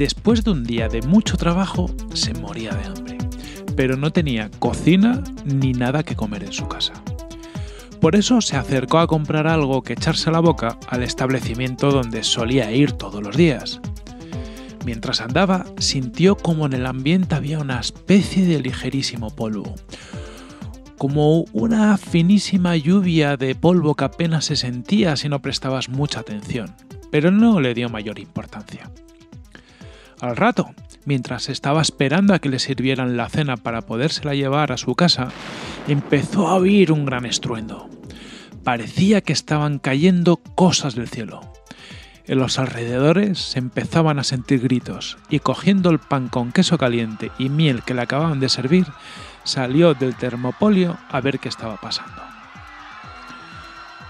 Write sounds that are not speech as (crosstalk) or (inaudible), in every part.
Después de un día de mucho trabajo, se moría de hambre, pero no tenía cocina ni nada que comer en su casa. Por eso se acercó a comprar algo que echarse a la boca al establecimiento donde solía ir todos los días. Mientras andaba, sintió como en el ambiente había una especie de ligerísimo polvo, como una finísima lluvia de polvo que apenas se sentía si no prestabas mucha atención, pero no le dio mayor importancia. Al rato, mientras estaba esperando a que le sirvieran la cena para podérsela llevar a su casa, empezó a oír un gran estruendo. Parecía que estaban cayendo cosas del cielo. En los alrededores se empezaban a sentir gritos y cogiendo el pan con queso caliente y miel que le acababan de servir, salió del termopolio a ver qué estaba pasando.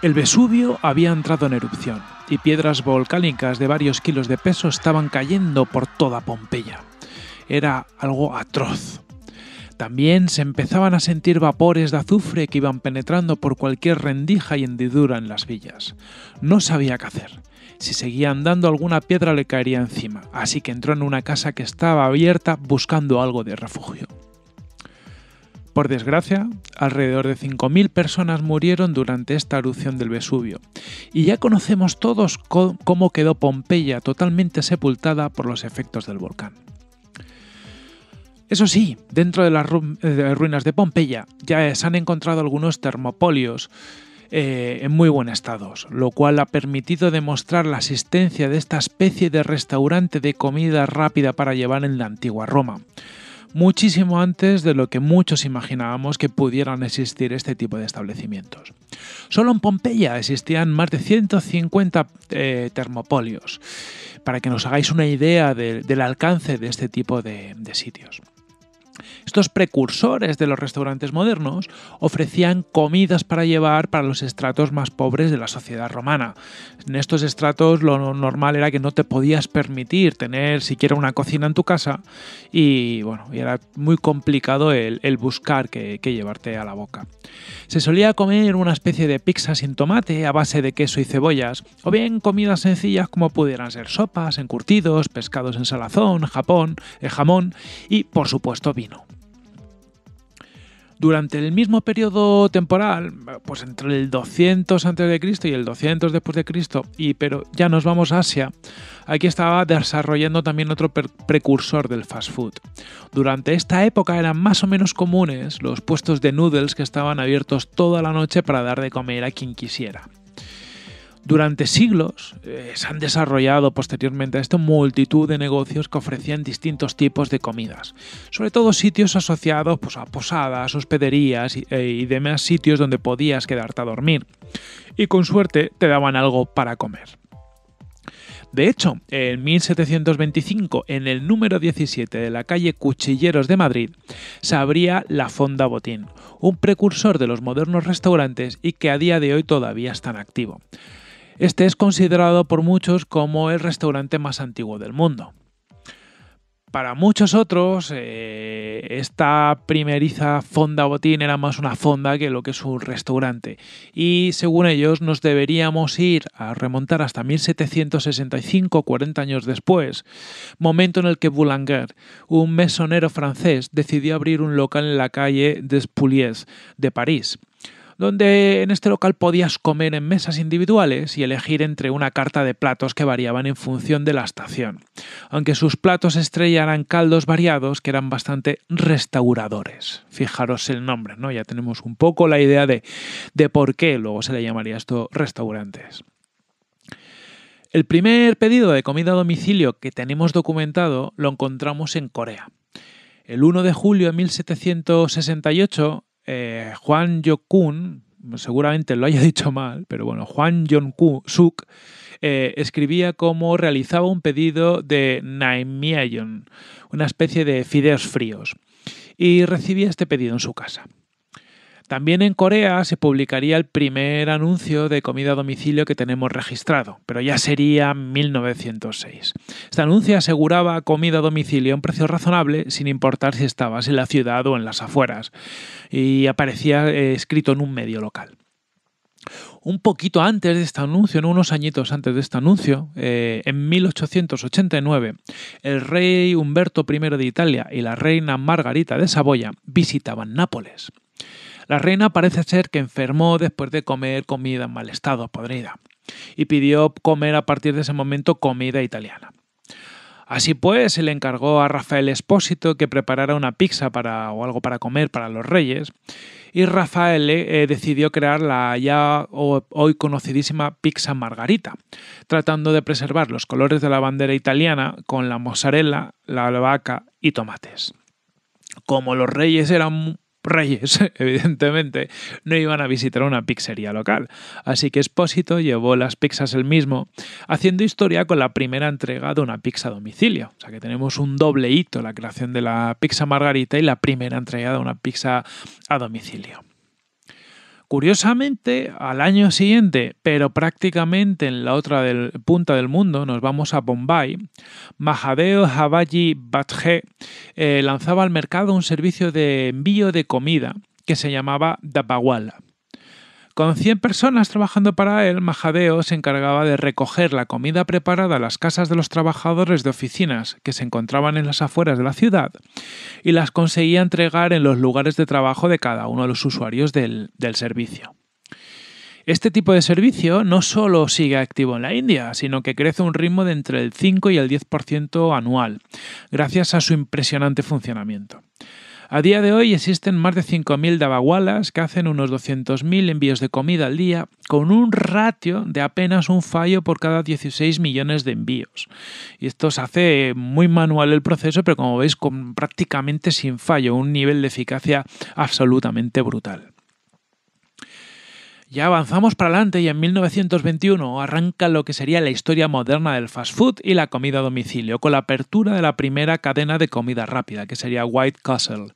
El Vesubio había entrado en erupción y piedras volcánicas de varios kilos de peso estaban cayendo por toda Pompeya. Era algo atroz. También se empezaban a sentir vapores de azufre que iban penetrando por cualquier rendija y hendidura en las villas. No sabía qué hacer. Si seguía andando alguna piedra le caería encima, así que entró en una casa que estaba abierta buscando algo de refugio. Por desgracia, alrededor de 5.000 personas murieron durante esta erupción del Vesubio, y ya conocemos todos cómo quedó Pompeya totalmente sepultada por los efectos del volcán. Eso sí, dentro de las ruinas de Pompeya ya se han encontrado algunos termopolios eh, en muy buen estado, lo cual ha permitido demostrar la existencia de esta especie de restaurante de comida rápida para llevar en la antigua Roma muchísimo antes de lo que muchos imaginábamos que pudieran existir este tipo de establecimientos. Solo en Pompeya existían más de 150 eh, termopolios, para que nos hagáis una idea del alcance de este tipo de sitios. Estos precursores de los restaurantes modernos ofrecían comidas para llevar para los estratos más pobres de la sociedad romana. En estos estratos lo normal era que no te podías permitir tener siquiera una cocina en tu casa y bueno, era muy complicado el, buscar qué llevarte a la boca. Se solía comer una especie de pizza sin tomate a base de queso y cebollas, o bien comidas sencillas como pudieran ser sopas, encurtidos, pescados en salazón, Japón, eh, jamón y por supuesto vino. Durante el mismo periodo temporal, pues entre el 200 a.C. y el 200 después de Cristo, y pero ya nos vamos a Asia, aquí estaba desarrollando también otro precursor del fast food. Durante esta época eran más o menos comunes los puestos de noodles que estaban abiertos toda la noche para dar de comer a quien quisiera. Durante siglos eh, se han desarrollado posteriormente a esto multitud de negocios que ofrecían distintos tipos de comidas, sobre todo sitios asociados pues, a posadas, hospederías y, eh, y demás sitios donde podías quedarte a dormir. Y con suerte te daban algo para comer. De hecho, en 1725, en el número 17 de la calle Cuchilleros de Madrid, se abría la Fonda Botín, un precursor de los modernos restaurantes y que a día de hoy todavía es tan activo. Este es considerado por muchos como el restaurante más antiguo del mundo. Para muchos otros, eh, esta primeriza fonda botín era más una fonda que lo que es un restaurante. Y según ellos, nos deberíamos ir a remontar hasta 1765, 40 años después, momento en el que Boulanger, un mesonero francés, decidió abrir un local en la calle des de París donde en este local podías comer en mesas individuales y elegir entre una carta de platos que variaban en función de la estación, aunque sus platos estrella eran caldos variados que eran bastante restauradores. Fijaros el nombre, ¿no? Ya tenemos un poco la idea de, de por qué luego se le llamaría esto restaurantes. El primer pedido de comida a domicilio que tenemos documentado lo encontramos en Corea. El 1 de julio de 1768, eh, Juan Yokun, seguramente lo haya (laughs) dicho mal, pero bueno, Juan yokun suk eh, escribía cómo realizaba un pedido de Naimiayon, una especie de fideos fríos, y recibía este pedido en su casa. También en Corea se publicaría el primer anuncio de comida a domicilio que tenemos registrado, pero ya sería 1906. Este anuncio aseguraba comida a domicilio a un precio razonable sin importar si estabas en la ciudad o en las afueras, y aparecía eh, escrito en un medio local. Un poquito antes de este anuncio, en unos añitos antes de este anuncio, eh, en 1889, el rey Humberto I de Italia y la reina Margarita de Saboya visitaban Nápoles. La reina parece ser que enfermó después de comer comida en mal estado, podrida, y pidió comer a partir de ese momento comida italiana. Así pues, se le encargó a Rafael Espósito que preparara una pizza para, o algo para comer para los reyes, y Rafael eh, eh, decidió crear la ya hoy conocidísima pizza margarita, tratando de preservar los colores de la bandera italiana con la mozzarella, la albahaca y tomates. Como los reyes eran reyes, (laughs) evidentemente, no iban a visitar una pizzería local, así que Espósito llevó las pizzas él mismo, haciendo historia con la primera entrega de una pizza a domicilio. O sea que tenemos un doble hito, la creación de la pizza margarita y la primera entrega de una pizza a domicilio. Curiosamente, al año siguiente, pero prácticamente en la otra punta del mundo, nos vamos a Bombay, Mahadeo Havaji Batge eh, lanzaba al mercado un servicio de envío de comida que se llamaba Dabawala. Con 100 personas trabajando para él, Majadeo se encargaba de recoger la comida preparada a las casas de los trabajadores de oficinas que se encontraban en las afueras de la ciudad y las conseguía entregar en los lugares de trabajo de cada uno de los usuarios del, del servicio. Este tipo de servicio no solo sigue activo en la India, sino que crece a un ritmo de entre el 5 y el 10% anual, gracias a su impresionante funcionamiento. A día de hoy existen más de 5.000 dabagualas que hacen unos 200.000 envíos de comida al día, con un ratio de apenas un fallo por cada 16 millones de envíos. Y esto se hace muy manual el proceso, pero como veis, con prácticamente sin fallo, un nivel de eficacia absolutamente brutal. Ya avanzamos para adelante y en 1921 arranca lo que sería la historia moderna del fast food y la comida a domicilio, con la apertura de la primera cadena de comida rápida, que sería White Castle.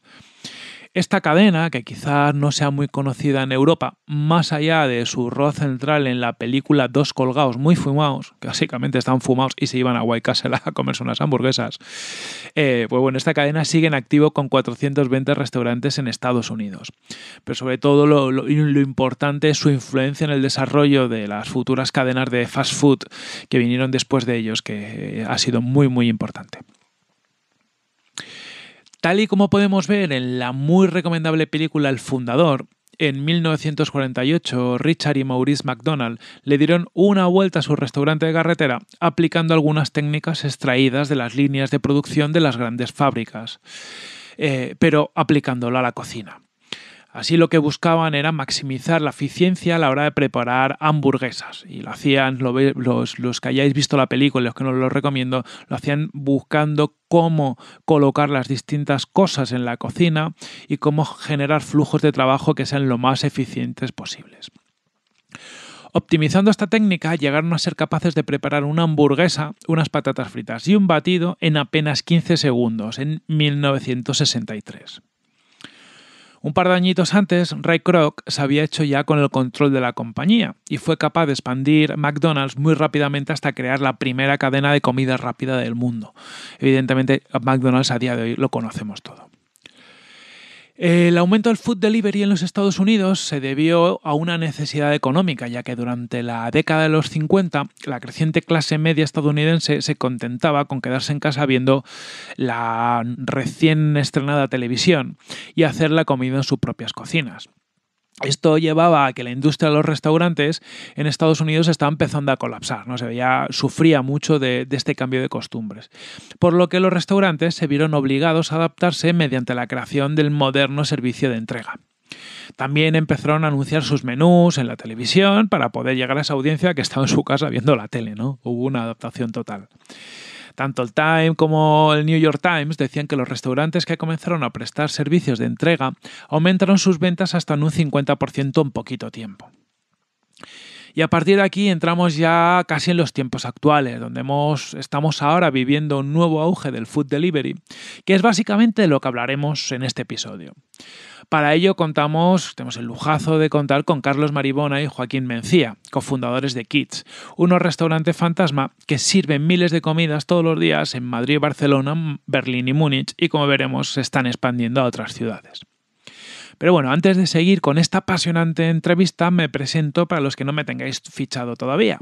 Esta cadena, que quizás no sea muy conocida en Europa, más allá de su rol central en la película Dos colgados muy fumados, que básicamente están fumados y se iban a White a comerse unas hamburguesas, eh, pues bueno, esta cadena sigue en activo con 420 restaurantes en Estados Unidos. Pero sobre todo lo, importante es su influencia en el desarrollo de las futuras cadenas de fast food que vinieron después de ellos, que eh, ha sido muy, muy importante. Tal y como podemos ver en la muy recomendable película El Fundador, en 1948, Richard y Maurice MacDonald le dieron una vuelta a su restaurante de carretera aplicando algunas técnicas extraídas de las líneas de producción de las grandes fábricas, eh, pero aplicándolo a la cocina. Así lo que buscaban era maximizar la eficiencia a la hora de preparar hamburguesas. Y lo hacían, los, que hayáis visto la película, los que no lo recomiendo, lo hacían buscando cómo colocar las distintas cosas en la cocina y cómo generar flujos de trabajo que sean lo más eficientes posibles. Optimizando esta técnica, llegaron a ser capaces de preparar una hamburguesa, unas patatas fritas y un batido en apenas 15 segundos, en 1963. Un par de añitos antes, Ray Kroc se había hecho ya con el control de la compañía y fue capaz de expandir McDonald's muy rápidamente hasta crear la primera cadena de comida rápida del mundo. Evidentemente, McDonald's a día de hoy lo conocemos todo. El aumento del food delivery en los Estados Unidos se debió a una necesidad económica, ya que durante la década de los 50 la creciente clase media estadounidense se contentaba con quedarse en casa viendo la recién estrenada televisión y hacer la comida en sus propias cocinas. Esto llevaba a que la industria de los restaurantes en Estados Unidos estaba empezando a colapsar, ¿no? sufría mucho de, este cambio de costumbres. Por lo que los restaurantes se vieron obligados a adaptarse mediante la creación del moderno servicio de entrega. También empezaron a anunciar sus menús en la televisión para poder llegar a esa audiencia que estaba en su casa viendo la tele, ¿no? Hubo una adaptación total. Tanto el Time como el New York Times decían que los restaurantes que comenzaron a prestar servicios de entrega aumentaron sus ventas hasta en un 50% en poquito tiempo. Y a partir de aquí entramos ya casi en los tiempos actuales, donde hemos, estamos ahora viviendo un nuevo auge del food delivery, que es básicamente lo que hablaremos en este episodio. Para ello contamos, tenemos el lujazo de contar con Carlos Maribona y Joaquín Mencía, cofundadores de Kids, unos restaurantes fantasma que sirven miles de comidas todos los días en Madrid, Barcelona, Berlín y Múnich y como veremos se están expandiendo a otras ciudades. Pero bueno, antes de seguir con esta apasionante entrevista, me presento para los que no me tengáis fichado todavía.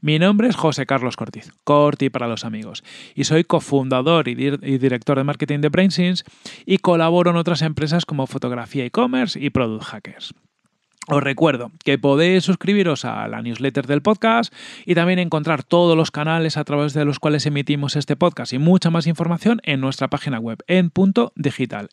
Mi nombre es José Carlos Cortiz, Corti para los amigos, y soy cofundador y, director de marketing de BrainSins y colaboro en otras empresas como Fotografía E-Commerce y Product Hackers. Os recuerdo que podéis suscribiros a la newsletter del podcast y también encontrar todos los canales a través de los cuales emitimos este podcast y mucha más información en nuestra página web en punto digital,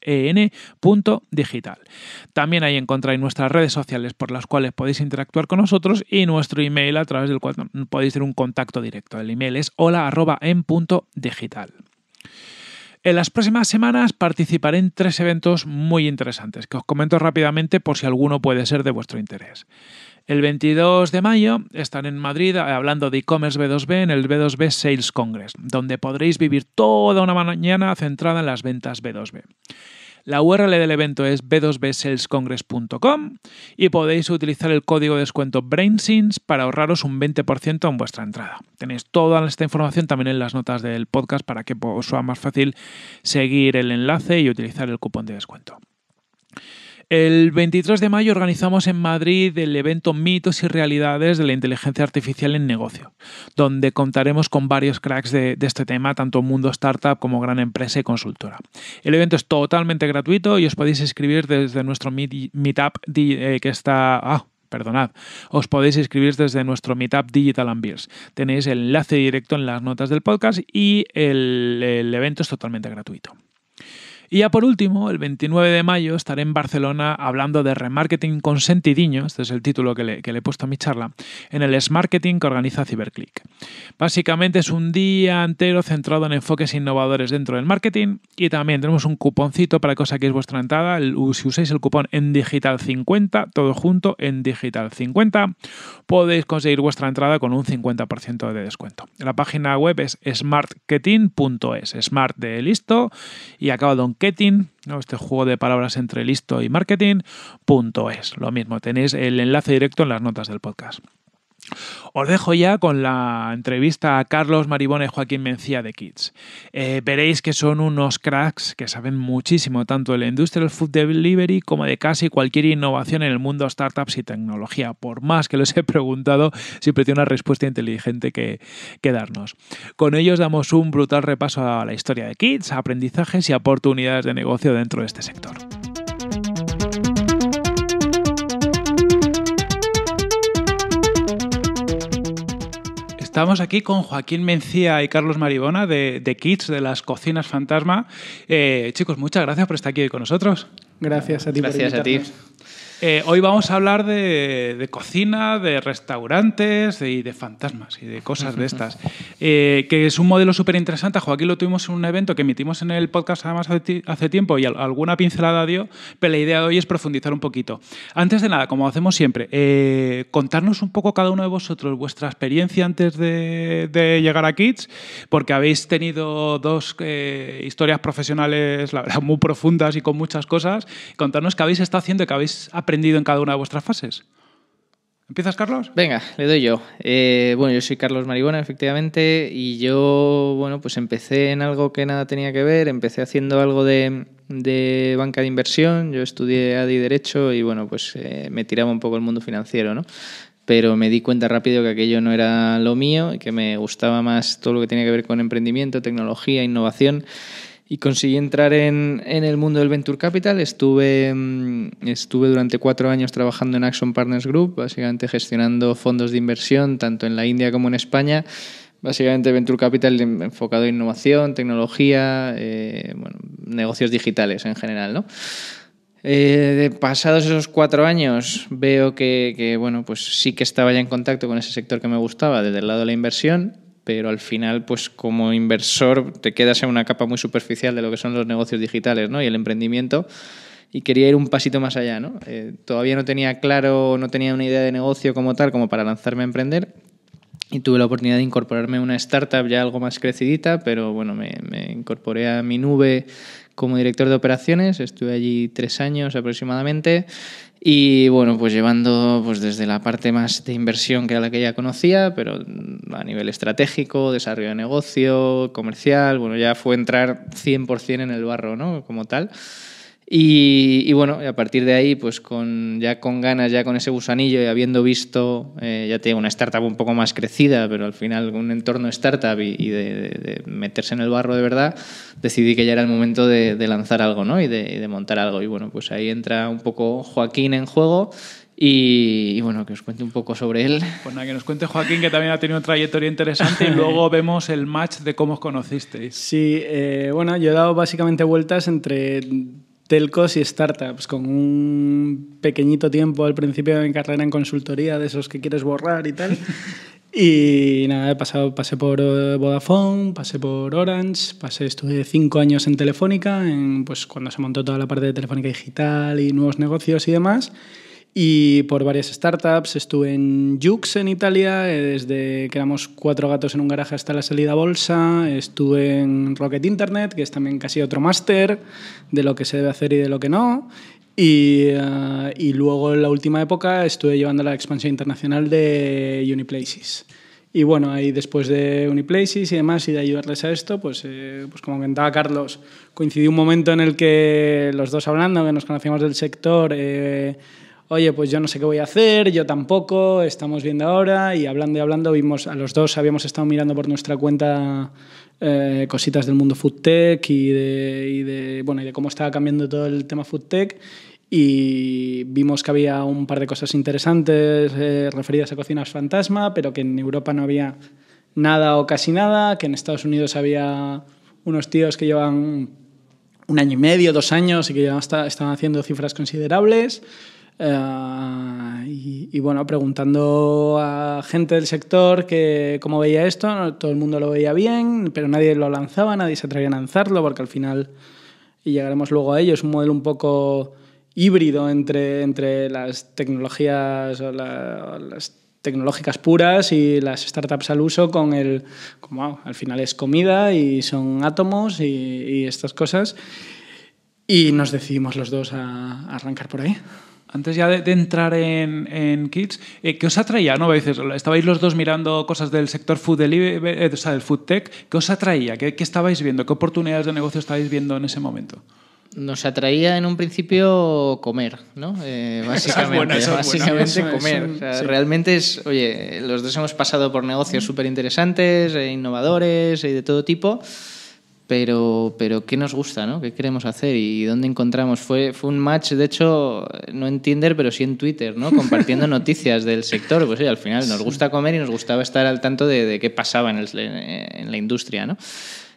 También ahí encontráis nuestras redes sociales por las cuales podéis interactuar con nosotros y nuestro email a través del cual podéis tener un contacto directo. El email es hola en punto digital. En las próximas semanas participaré en tres eventos muy interesantes, que os comento rápidamente por si alguno puede ser de vuestro interés. El 22 de mayo estaré en Madrid eh, hablando de e-commerce B2B en el B2B Sales Congress, donde podréis vivir toda una mañana centrada en las ventas B2B. La URL del evento es b2bsalescongress.com y podéis utilizar el código de descuento BrainSins para ahorraros un 20% en vuestra entrada. Tenéis toda esta información también en las notas del podcast para que os sea más fácil seguir el enlace y utilizar el cupón de descuento. El 23 de mayo organizamos en Madrid el evento Mitos y Realidades de la Inteligencia Artificial en Negocio, donde contaremos con varios cracks de, este tema, tanto mundo startup como gran empresa y consultora. El evento es totalmente gratuito y os podéis inscribir desde nuestro Meetup eh, que está... Ah, perdonad, os podéis inscribir desde nuestro Meetup Digital and Tenéis el enlace directo en las notas del podcast y el evento es totalmente gratuito. Y ya por último, el 29 de mayo estaré en Barcelona hablando de remarketing con sentidiño, este es el título que le, he puesto a mi charla, en el marketing que organiza Cyberclick. Básicamente es un día entero centrado en enfoques innovadores dentro del marketing y también tenemos un cuponcito para que os saquéis vuestra entrada. si usáis el cupón en digital 50, todo junto en digital 50, podéis conseguir vuestra entrada con un 50% de descuento. La página web es smartketing.es, smart de listo y acabado en marketing, este juego de palabras entre listo y marketing.es. Lo mismo, tenéis el enlace directo en las notas del podcast. Os dejo ya con la entrevista a Carlos Maribón y Joaquín Mencía de Kids. Eh, veréis que son unos cracks que saben muchísimo tanto de la industria food delivery como de casi cualquier innovación en el mundo startups y tecnología. Por más que los he preguntado, siempre tiene una respuesta inteligente que, que darnos. Con ellos damos un brutal repaso a la historia de Kids, aprendizajes y oportunidades de negocio dentro de este sector. Estamos aquí con Joaquín Mencía y Carlos Maribona de, de Kids, de las Cocinas Fantasma. Eh, chicos, muchas gracias por estar aquí hoy con nosotros. Gracias a ti. Gracias a ti. Eh, hoy vamos a hablar de, cocina, de restaurantes y de, fantasmas y de cosas de estas. (laughs) Eh, que es un modelo súper interesante. Joaquín lo tuvimos en un evento que emitimos en el podcast además hace, tiempo y alguna pincelada dio, pero la idea de hoy es profundizar un poquito. Antes de nada, como hacemos siempre, eh, contarnos un poco cada uno de vosotros vuestra experiencia antes de, llegar a Kids, porque habéis tenido dos historias profesionales, la muy profundas y con muchas cosas. Contarnos qué habéis estado haciendo y qué habéis aprendido en cada una de vuestras fases? ¿Empiezas, Carlos? Venga, le doy yo. Eh, bueno, yo soy Carlos Maribona, efectivamente, y yo, bueno, pues empecé en algo que nada tenía que ver, empecé haciendo algo de, de banca de inversión, yo estudié ADI Derecho y, bueno, pues eh, me tiraba un poco el mundo financiero, ¿no? Pero me di cuenta rápido que aquello no era lo mío, y que me gustaba más todo lo que tenía que ver con emprendimiento, tecnología, innovación y conseguí entrar en, el mundo del Venture Capital. Estuve, mm, durante cuatro años trabajando en Action Partners Group, básicamente gestionando fondos de inversión tanto en la India como en España. Básicamente Venture Capital enfocado en innovación, tecnología, eh, bueno, negocios digitales en general, ¿no? Eh, pasados esos cuatro años veo que, bueno, pues sí que estaba ya en contacto con ese sector que me gustaba desde el lado de la inversión pero al final, pues como inversor, te quedas en una capa muy superficial de lo que son los negocios digitales ¿no? y el emprendimiento. Y quería ir un pasito más allá. ¿no? Eh, todavía no tenía claro, no tenía una idea de negocio como tal, como para lanzarme a emprender. Y tuve la oportunidad de incorporarme a una startup ya algo más crecidita, pero bueno, me, me incorporé a mi nube como director de operaciones. Estuve allí tres años aproximadamente. Y bueno, pues llevando pues desde la parte más de inversión que era la que ya conocía, pero a nivel estratégico, desarrollo de negocio, comercial, bueno, ya fue entrar 100% en el barro, ¿no? Como tal. Y, bueno, a partir de ahí, pues con, ya con ganas, ya con ese gusanillo y habiendo visto, eh, ya tengo una startup un poco más crecida, pero al final un entorno startup y, de, meterse en el barro de verdad, decidí que ya era el momento de, lanzar algo ¿no? Y, de, montar algo. Y bueno, pues ahí entra un poco Joaquín en juego. Y, bueno, que os cuente un poco sobre él. Pues nada, que nos cuente Joaquín, que también ha tenido una trayectoria interesante, y luego (laughs) vemos el match de cómo os conocisteis. Sí, eh, bueno, yo he dado básicamente vueltas entre Delcos y startups, con un pequeñito tiempo al principio de mi carrera en consultoría, de esos que quieres borrar y tal. (laughs) Y nada, he pasado, pasé por eh, Vodafone, pasé por Orange, pasé, estuve cinco años en Telefónica, en, pues, cuando se montó toda la parte de Telefónica Digital y nuevos negocios y demás y por varias startups. Estuve en Jux, en Italia, eh, desde que éramos cuatro gatos en un garaje hasta la salida a bolsa. Estuve en Rocket Internet, que es también casi otro máster de lo que se debe hacer y de lo que no. Y, eh, y luego en la última época estuve llevando la expansión internacional de Uniplaces. Y bueno, ahí después de Uniplaces y demás y de ayudarles a esto, pues, eh, pues como comentaba Carlos, coincidió un momento en el que los dos hablando, que nos conocíamos del sector, oye, pues yo no sé qué voy a hacer, yo tampoco, estamos viendo ahora y hablando y hablando vimos a los dos, habíamos estado mirando por nuestra cuenta eh, cositas del mundo food tech y de, bueno, y de cómo estaba cambiando todo el tema food tech y vimos que había un par de cosas interesantes eh, referidas a cocinas fantasma, pero que en Europa no había nada o casi nada, que en Estados Unidos había unos tíos que llevan un año y medio, dos años y que ya haciendo cifras considerables. Eh, y, bueno, preguntando a gente del sector que cómo veía esto, todo el mundo lo veía bien, pero nadie lo lanzaba, nadie se atrevía a lanzarlo, porque al final, y llegaremos luego a ello, es un modelo un poco híbrido entre, entre las tecnologías o las tecnológicas puras y las startups al uso con el, como al final es comida y son átomos y, estas cosas. Y nos decidimos los dos a arrancar por ahí. Antes ya de, entrar en, Kids, eh, ¿qué os atraía? ¿No? estabais los dos mirando cosas del sector food delivery, eh, del food tech. ¿Qué os atraía? ¿Qué, estabais viendo? ¿Qué oportunidades de negocio estabais viendo en ese momento? Nos atraía en un principio comer, ¿no? básicamente, comer. Realmente es, oye, los dos hemos pasado por negocios mm. súper interesantes, eh, innovadores y de todo tipo pero, pero qué nos gusta, ¿no? ¿Qué queremos hacer y dónde encontramos? Fue, fue un match, de hecho, no en Tinder, pero sí en Twitter, ¿no? (laughs) Compartiendo noticias del sector. Pues sí, al final nos gusta comer y nos gustaba estar al tanto de, qué pasaba en, el, en, la industria, ¿no?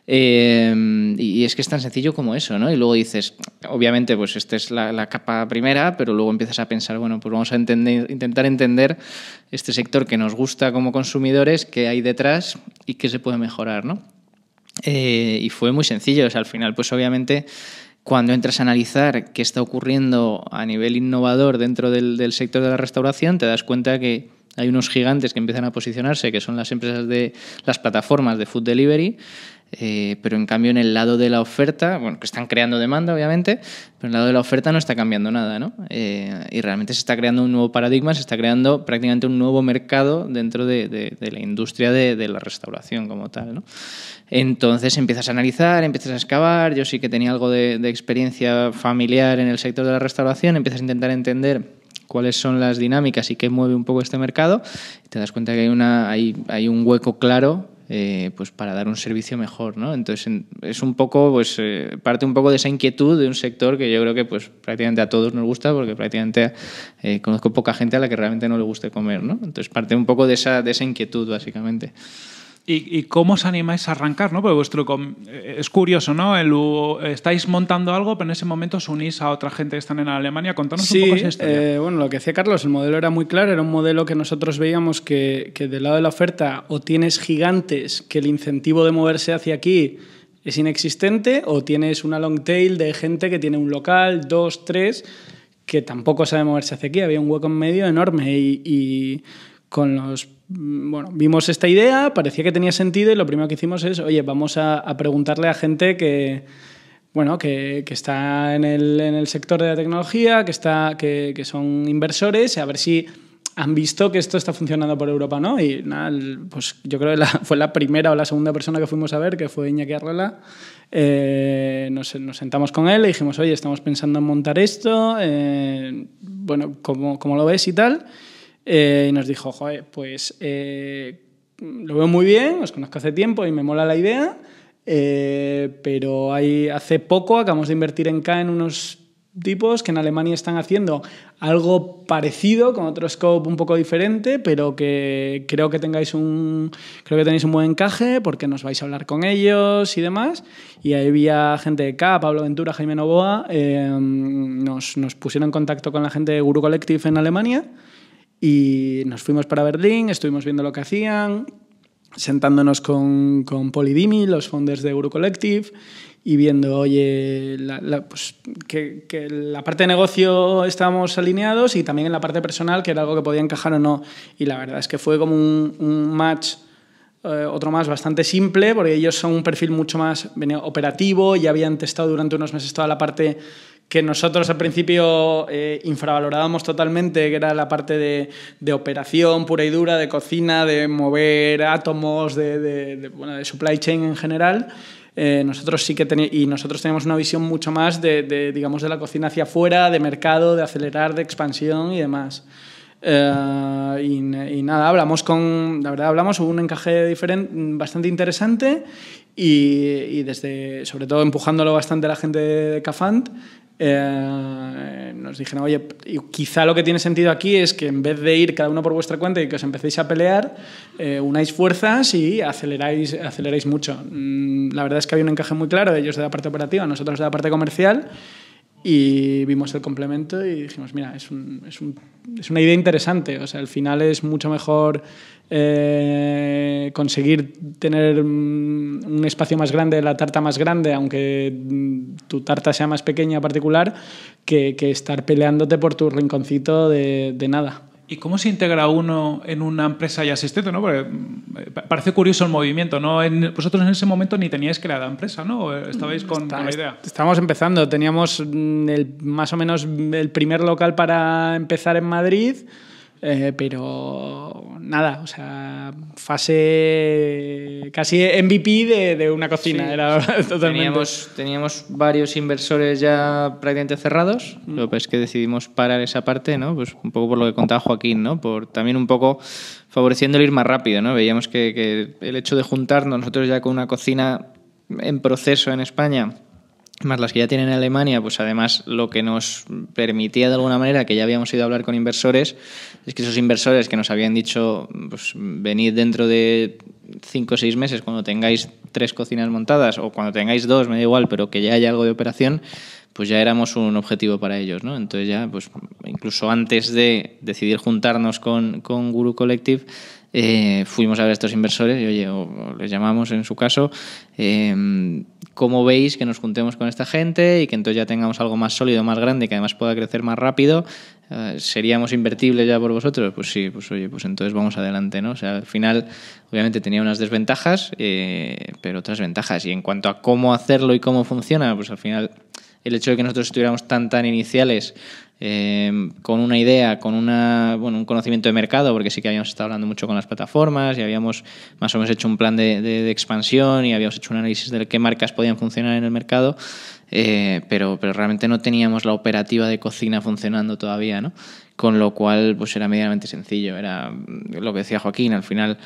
Eh, y es que es tan sencillo como eso, ¿no? Y luego dices, obviamente, pues esta es la, capa primera, pero luego empiezas a pensar, bueno, pues vamos a intentar entender este sector que nos gusta como consumidores, qué hay detrás y qué se puede mejorar, ¿no? Eh, y fue muy sencillo. al final, pues obviamente, cuando entras a analizar qué está ocurriendo a nivel innovador dentro del, del sector de la restauración, te das cuenta que hay unos gigantes que empiezan a posicionarse, que son las empresas de las plataformas de food delivery, eh, pero en cambio en el lado de la oferta, bueno, que están creando demanda obviamente, pero en el lado de la oferta no está cambiando nada, ¿no? Eh, y realmente se está creando un nuevo paradigma, se está creando prácticamente un nuevo mercado dentro de, de, la industria de, de, la restauración como tal, ¿no? Entonces empiezas a analizar, empiezas a excavar, yo sí que tenía algo de, de experiencia familiar en el sector de la restauración, empiezas a intentar entender cuáles son las dinámicas y qué mueve un poco este mercado, te das cuenta que hay, una, hay, hay un hueco claro eh, pues para dar un servicio mejor, ¿no? Entonces es un poco, pues eh, parte un poco de esa inquietud de un sector que yo creo que pues prácticamente a todos nos gusta porque prácticamente eh, conozco poca gente a la que realmente no le guste comer, ¿no? Entonces parte un poco de esa, de esa inquietud básicamente. ¿Y, cómo os animáis a arrancar? ¿no? Porque vuestro eh, es curioso, ¿no? El, estáis montando algo, pero en ese momento os unís a otra gente que están en Alemania. Contanos un poco eh, bueno, lo que decía Carlos, el modelo era muy claro. Era un modelo que nosotros veíamos que, del lado de la oferta o tienes gigantes que el incentivo de moverse hacia aquí es inexistente o tienes una long tail de gente que tiene un local, dos, tres, que tampoco sabe moverse hacia aquí. Había un hueco en medio enorme y con los Mm, bueno, vimos esta idea, parecía que tenía sentido y lo primero que hicimos es, oye, vamos a, preguntarle a gente que, bueno, que, que está en el, en el, sector de la tecnología, que, está, que, que, son inversores, a ver si han visto que esto está funcionando por Europa, ¿no? Y nada, pues yo creo que fue la primera o la segunda persona que fuimos a ver, que fue Iñaki Arrela. Eh, nos, nos, sentamos con él y dijimos, oye, estamos pensando en montar esto, eh, bueno, ¿cómo, ¿cómo lo ves y tal? Eh, y nos dijo, joder, pues eh, lo veo muy bien, os conozco hace tiempo y me mola la idea, eh, pero hay, hace poco acabamos de invertir en K en unos tipos que en Alemania están haciendo algo parecido, con otro scope un poco diferente, pero que creo que tengáis un. Creo que tenéis un buen encaje porque nos vais a hablar con ellos y demás. Y ahí había gente de K, Pablo Ventura, Jaime Novoa, nos, nos pusieron en contacto con la gente de Guru Collective en Alemania y nos fuimos para Berlín, estuvimos viendo lo que hacían, sentándonos con, con los founders de Guru Collective, y viendo, oye, pues, que, la parte de negocio estábamos alineados y también en la parte personal, que era algo que podía encajar o no. Y la verdad es que fue como un, match. Eh, otro más bastante simple, porque ellos son un perfil mucho más operativo, ya habían testado durante unos meses toda la parte que nosotros al principio eh, infravalorábamos totalmente, que era la parte de, operación pura y dura, de cocina, de mover átomos, de, de, supply chain en general. Eh, nosotros sí que y nosotros tenemos una visión mucho más de, digamos, de la cocina hacia afuera, de mercado, de acelerar, de expansión y demás. Eh, y, nada, hablamos con, la verdad, hablamos, hubo un encaje diferente, bastante interesante y, y, desde, sobre todo empujándolo bastante la gente de Cafant, eh, nos dijeron, oye, quizá lo que tiene sentido aquí es que en vez de ir cada uno por vuestra cuenta y que os empecéis a pelear, eh, unáis fuerzas y aceleráis, aceleráis mucho. Mm, la verdad es que había un encaje muy claro, de ellos de la parte operativa, nosotros de la parte comercial, y vimos el complemento y dijimos, mira, es, es una idea interesante, o sea, al final es mucho mejor eh, conseguir tener mm, un espacio más grande, la tarta más grande, aunque mm, tu tarta sea más pequeña particular, que, estar peleándote por tu rinconcito de, nada. ¿Y cómo se integra uno en una empresa ya existente ¿no? Mm, parece curioso el movimiento. ¿no? En, vosotros en ese momento ni teníais creada empresa, ¿no? Estabais con, la idea. Estábamos empezando. Teníamos el, más o menos el primer local para empezar en Madrid. Eh, pero nada, o sea, fase casi MVP de, de una cocina. era (laughs) totalmente. Teníamos, teníamos, varios inversores ya prácticamente cerrados, pero mm. es que decidimos parar esa parte, ¿no? Pues un poco por lo que contaba Joaquín, ¿no? Por también un poco favoreciendo el ir más rápido, ¿no? Veíamos que, que el hecho de juntarnos nosotros ya con una cocina en proceso en España más las que ya tienen en Alemania, pues además lo que nos permitía de alguna manera, que ya habíamos ido a hablar con inversores, es que esos inversores que nos habían dicho, pues venid dentro de cinco o seis meses cuando tengáis tres cocinas montadas o cuando tengáis dos, me da igual, pero que ya haya algo de operación, pues ya éramos un objetivo para ellos, Entonces ya, pues incluso antes de decidir juntarnos con, con Guru Collective, eh, fuimos a ver a estos inversores y, oye, o, les llamamos en su caso, em, ¿cómo veis que nos juntemos con esta gente y que entonces ya tengamos algo más sólido, más grande, que además pueda crecer más rápido? Eh, ¿Seríamos invertibles ya por vosotros? Pues sí, pues oye, pues entonces vamos adelante, ¿no? O sea, al final, obviamente tenía unas desventajas, eh, pero otras ventajas. Y en cuanto a cómo hacerlo y cómo funciona, pues al final el hecho de que nosotros estuviéramos tan, tan iniciales Em, con una idea, con una, un conocimiento de mercado, porque sí que habíamos estado hablando mucho con las plataformas y habíamos más o menos hecho un plan de, expansión y habíamos hecho un análisis de qué marcas podían funcionar en el mercado, eh, pero, pero realmente no teníamos la operativa de cocina funcionando todavía, ¿no? Con lo cual, pues era medianamente sencillo, era lo que decía Joaquín, al final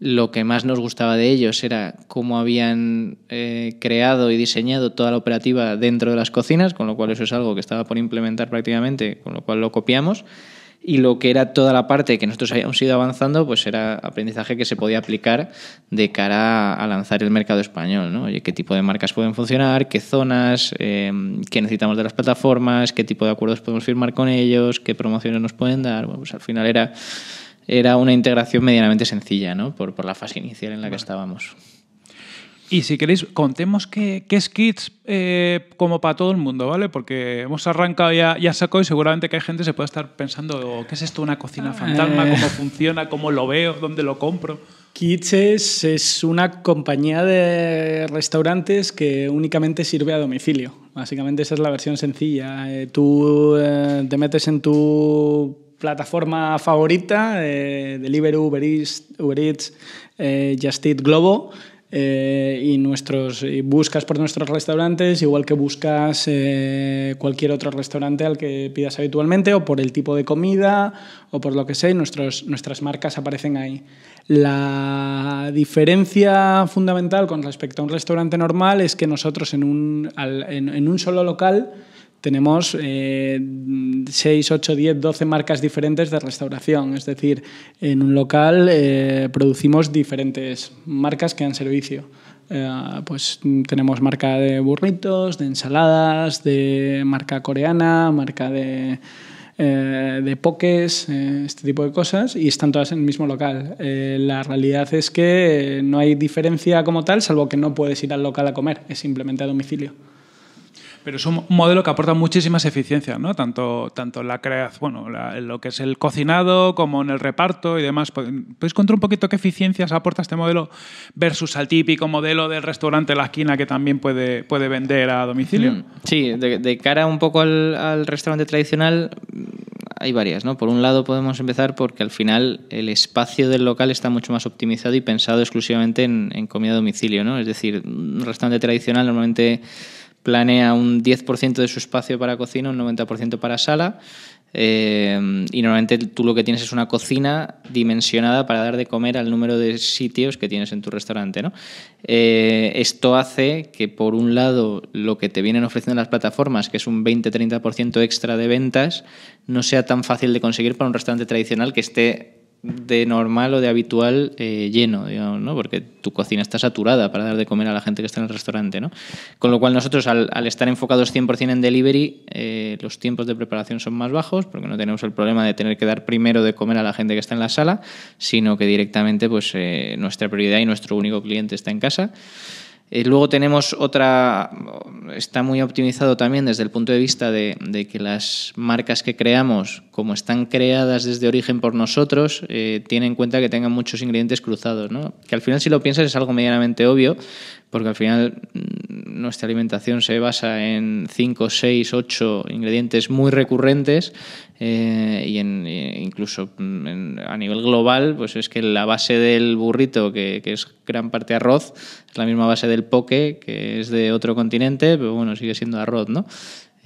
lo que más nos gustaba de ellos era cómo habían eh, creado y diseñado toda la operativa dentro de las cocinas, con lo cual eso es algo que estaba por implementar prácticamente, con lo cual lo copiamos. Y lo que era toda la parte que nosotros habíamos ido avanzando, pues era aprendizaje que se podía aplicar de cara a lanzar el mercado español. ¿no? Oye, qué tipo de marcas pueden funcionar, qué zonas, em, qué necesitamos de las plataformas, qué tipo de acuerdos podemos firmar con ellos, qué promociones nos pueden dar. Bueno, pues al final era era una integración medianamente sencilla, ¿no? Por, la fase inicial en la que estábamos. Y si queréis, contemos qué, es Kids eh, como para todo el mundo, ¿vale? Porque hemos arrancado ya, ya saco y seguramente que hay gente que se puede estar pensando, ¿qué es esto? ¿Una cocina ah. fantasma? Eh. ¿Cómo funciona? ¿Cómo lo veo? ¿Dónde lo compro? Kids es, una compañía de restaurantes que únicamente sirve a domicilio. Básicamente esa es la versión sencilla. Eh, tú te metes en tu plataforma favorita, de eh, Deliveroo, Uber Eats, eh, Just Eat Globo. Eh, y nuestros buscas por nuestros restaurantes igual que buscas cualquier otro restaurante al que pidas habitualmente o por el tipo de comida o por lo que sea nuestros, nuestras marcas aparecen ahí la diferencia fundamental con respecto a un restaurante normal es que nosotros en un solo local tenemos 6, 8, 10, 12 marcas diferentes de restauración. Es decir, en un local eh, producimos diferentes marcas que dan servicio. Eh, pues tenemos marca de burritos, de ensaladas, de marca coreana, marca de, eh, de pokés, este tipo de cosas, y están todas en el mismo local. la realidad es que no hay diferencia como tal, salvo que no puedes ir al local a comer, es simplemente a domicilio. Pero es un modelo que aporta muchísimas eficiencias, ¿no? Tanto, tanto la creación, bueno, lo que es el cocinado como en el reparto y demás. ¿Puedes contar un poquito qué eficiencias aporta este modelo versus al típico modelo del restaurante de la esquina que también puede, puede vender a domicilio? Mm, sí, de, cara un poco al, restaurante tradicional mm, hay varias, ¿no? Por un lado podemos empezar porque al final el espacio del local está mucho más optimizado y pensado exclusivamente en, comida a domicilio, ¿no? Es decir, un restaurante tradicional normalmente planea un 10% de su espacio para cocina, un 90% para sala. Eh, y normalmente tú lo que tienes es una cocina dimensionada para dar de comer al número de sitios que tienes en tu restaurante. Eh, esto hace que, por un lado, lo que te vienen ofreciendo las plataformas, que es un 20-30% extra de ventas, no sea tan fácil de conseguir para un restaurante tradicional que esté de normal o de habitual eh, lleno, ¿no? porque tu cocina está saturada para dar de comer a la gente que está en el restaurante. Con lo cual nosotros al, estar enfocados 100% en delivery, eh, los tiempos de preparación son más bajos porque no tenemos el problema de tener que dar primero de comer a la gente que está en la sala, sino que directamente pues, eh, nuestra prioridad y nuestro único cliente está en casa. Eh, luego tenemos otra, está muy optimizado también desde el punto de vista de, que las marcas que creamos, como están creadas desde origen por nosotros, eh, tienen en cuenta que tengan muchos ingredientes cruzados, que al final si lo piensas es algo medianamente obvio, porque al final mm, nuestra alimentación se basa en 5, 6, 8 ingredientes muy recurrentes eh, y en, eh, incluso mm, a nivel global, pues es que la base del burrito, que, que, es gran parte arroz, es la misma base del poke, que es de otro continente, pero bueno, sigue siendo arroz, ¿no?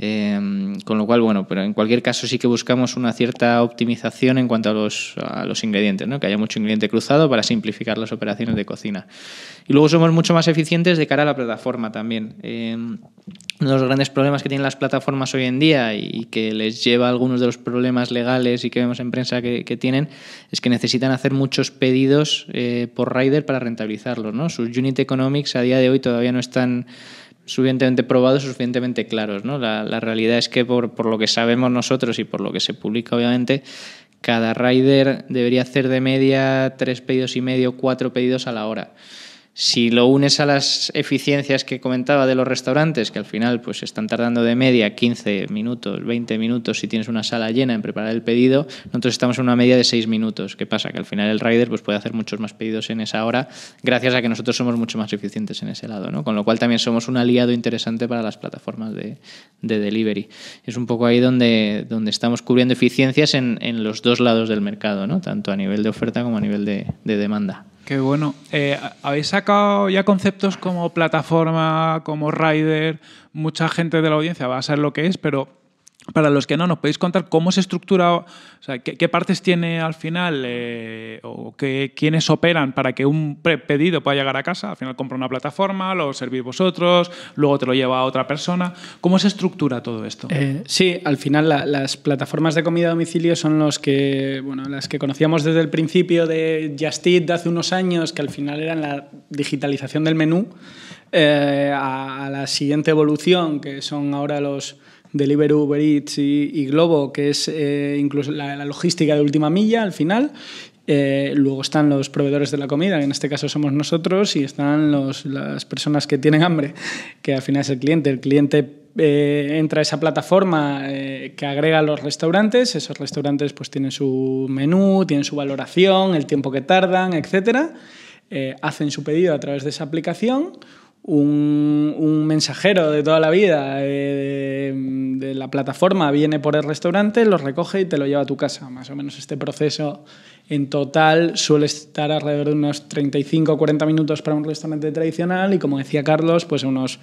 Em, con lo cual, bueno, pero en cualquier caso sí que buscamos una cierta optimización en cuanto a los, ingredientes, ¿no? que haya mucho ingrediente cruzado para simplificar las operaciones de cocina. Y luego somos mucho más eficientes de cara a la plataforma también. Em, uno de los grandes problemas que tienen las plataformas hoy en día y que les lleva a algunos de los problemas legales y que vemos en prensa que, tienen es que necesitan hacer muchos pedidos eh, por rider para rentabilizarlos. ¿no? Sus unit economics a día de hoy todavía no están suficientemente probados, suficientemente claros. ¿no? La, realidad es que por, por, lo que sabemos nosotros y por lo que se publica, obviamente, cada rider debería hacer de media tres pedidos y medio, cuatro pedidos a la hora. Si lo unes a las eficiencias que comentaba de los restaurantes, que al final pues están tardando de media 15 minutos, 20 minutos si tienes una sala llena en preparar el pedido, nosotros estamos en una media de 6 minutos. ¿Qué pasa? Que al final el rider pues, puede hacer muchos más pedidos en esa hora gracias a que nosotros somos mucho más eficientes en ese lado, ¿no? Con lo cual también somos un aliado interesante para las plataformas de, delivery. Es un poco ahí donde, estamos cubriendo eficiencias en, los dos lados del mercado, ¿no? Tanto a nivel de oferta como a nivel de demanda bueno. Eh, habéis sacado ya conceptos como plataforma, como rider. Mucha gente de la audiencia va a saber lo que es, pero para los que no, ¿nos podéis contar cómo se estructura, o sea, qué, partes tiene al final eh, o qué, quiénes operan para que un pedido pueda llegar a casa? Al final compra una plataforma, lo servís vosotros, luego te lo lleva a otra persona. ¿Cómo se estructura todo esto? Eh, sí, al final las plataformas de comida a domicilio son los que, bueno, las que conocíamos desde el principio de Just Eat de hace unos años, que al final eran la digitalización del menú, eh, a la siguiente evolución, que son ahora los delivery Uber Eats y, Globo, que es eh, incluso la, logística de última milla al final, eh, luego están los proveedores de la comida, que en este caso somos nosotros, y están las personas que tienen hambre, que al final es el cliente. El cliente eh, entra a esa plataforma que agrega los restaurantes, esos restaurantes pues tienen su menú, tienen su valoración, el tiempo que tardan, etc. hacen su pedido a través de esa aplicación un, mensajero de toda la vida eh, de, la plataforma viene por el restaurante, lo recoge y te lo lleva a tu casa. Más o menos este proceso en total suele estar alrededor de unos 35 o 40 minutos para un restaurante tradicional y como decía Carlos, pues unos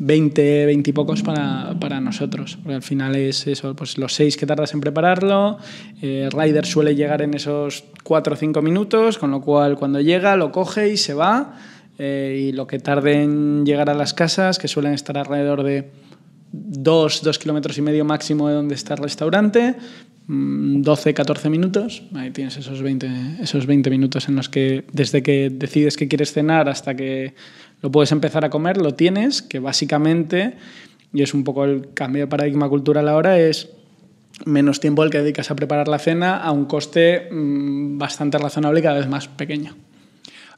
20, 20 y pocos para, nosotros. al final es eso, pues los 6 que tardas en prepararlo. Eh, rider Ryder suele llegar en esos 4 o 5 minutos, con lo cual cuando llega lo coge y se va. Eh, y lo que tarde en llegar a las casas, que suelen estar alrededor de dos, dos kilómetros y medio máximo de donde está el restaurante, 12, mm, 14 minutos, ahí tienes esos 20, esos 20 minutos en los que desde que decides que quieres cenar hasta que lo puedes empezar a comer, lo tienes, que básicamente, y es un poco el cambio de paradigma cultural ahora, es menos tiempo el que dedicas a preparar la cena a un coste mm, bastante razonable y cada vez más pequeño.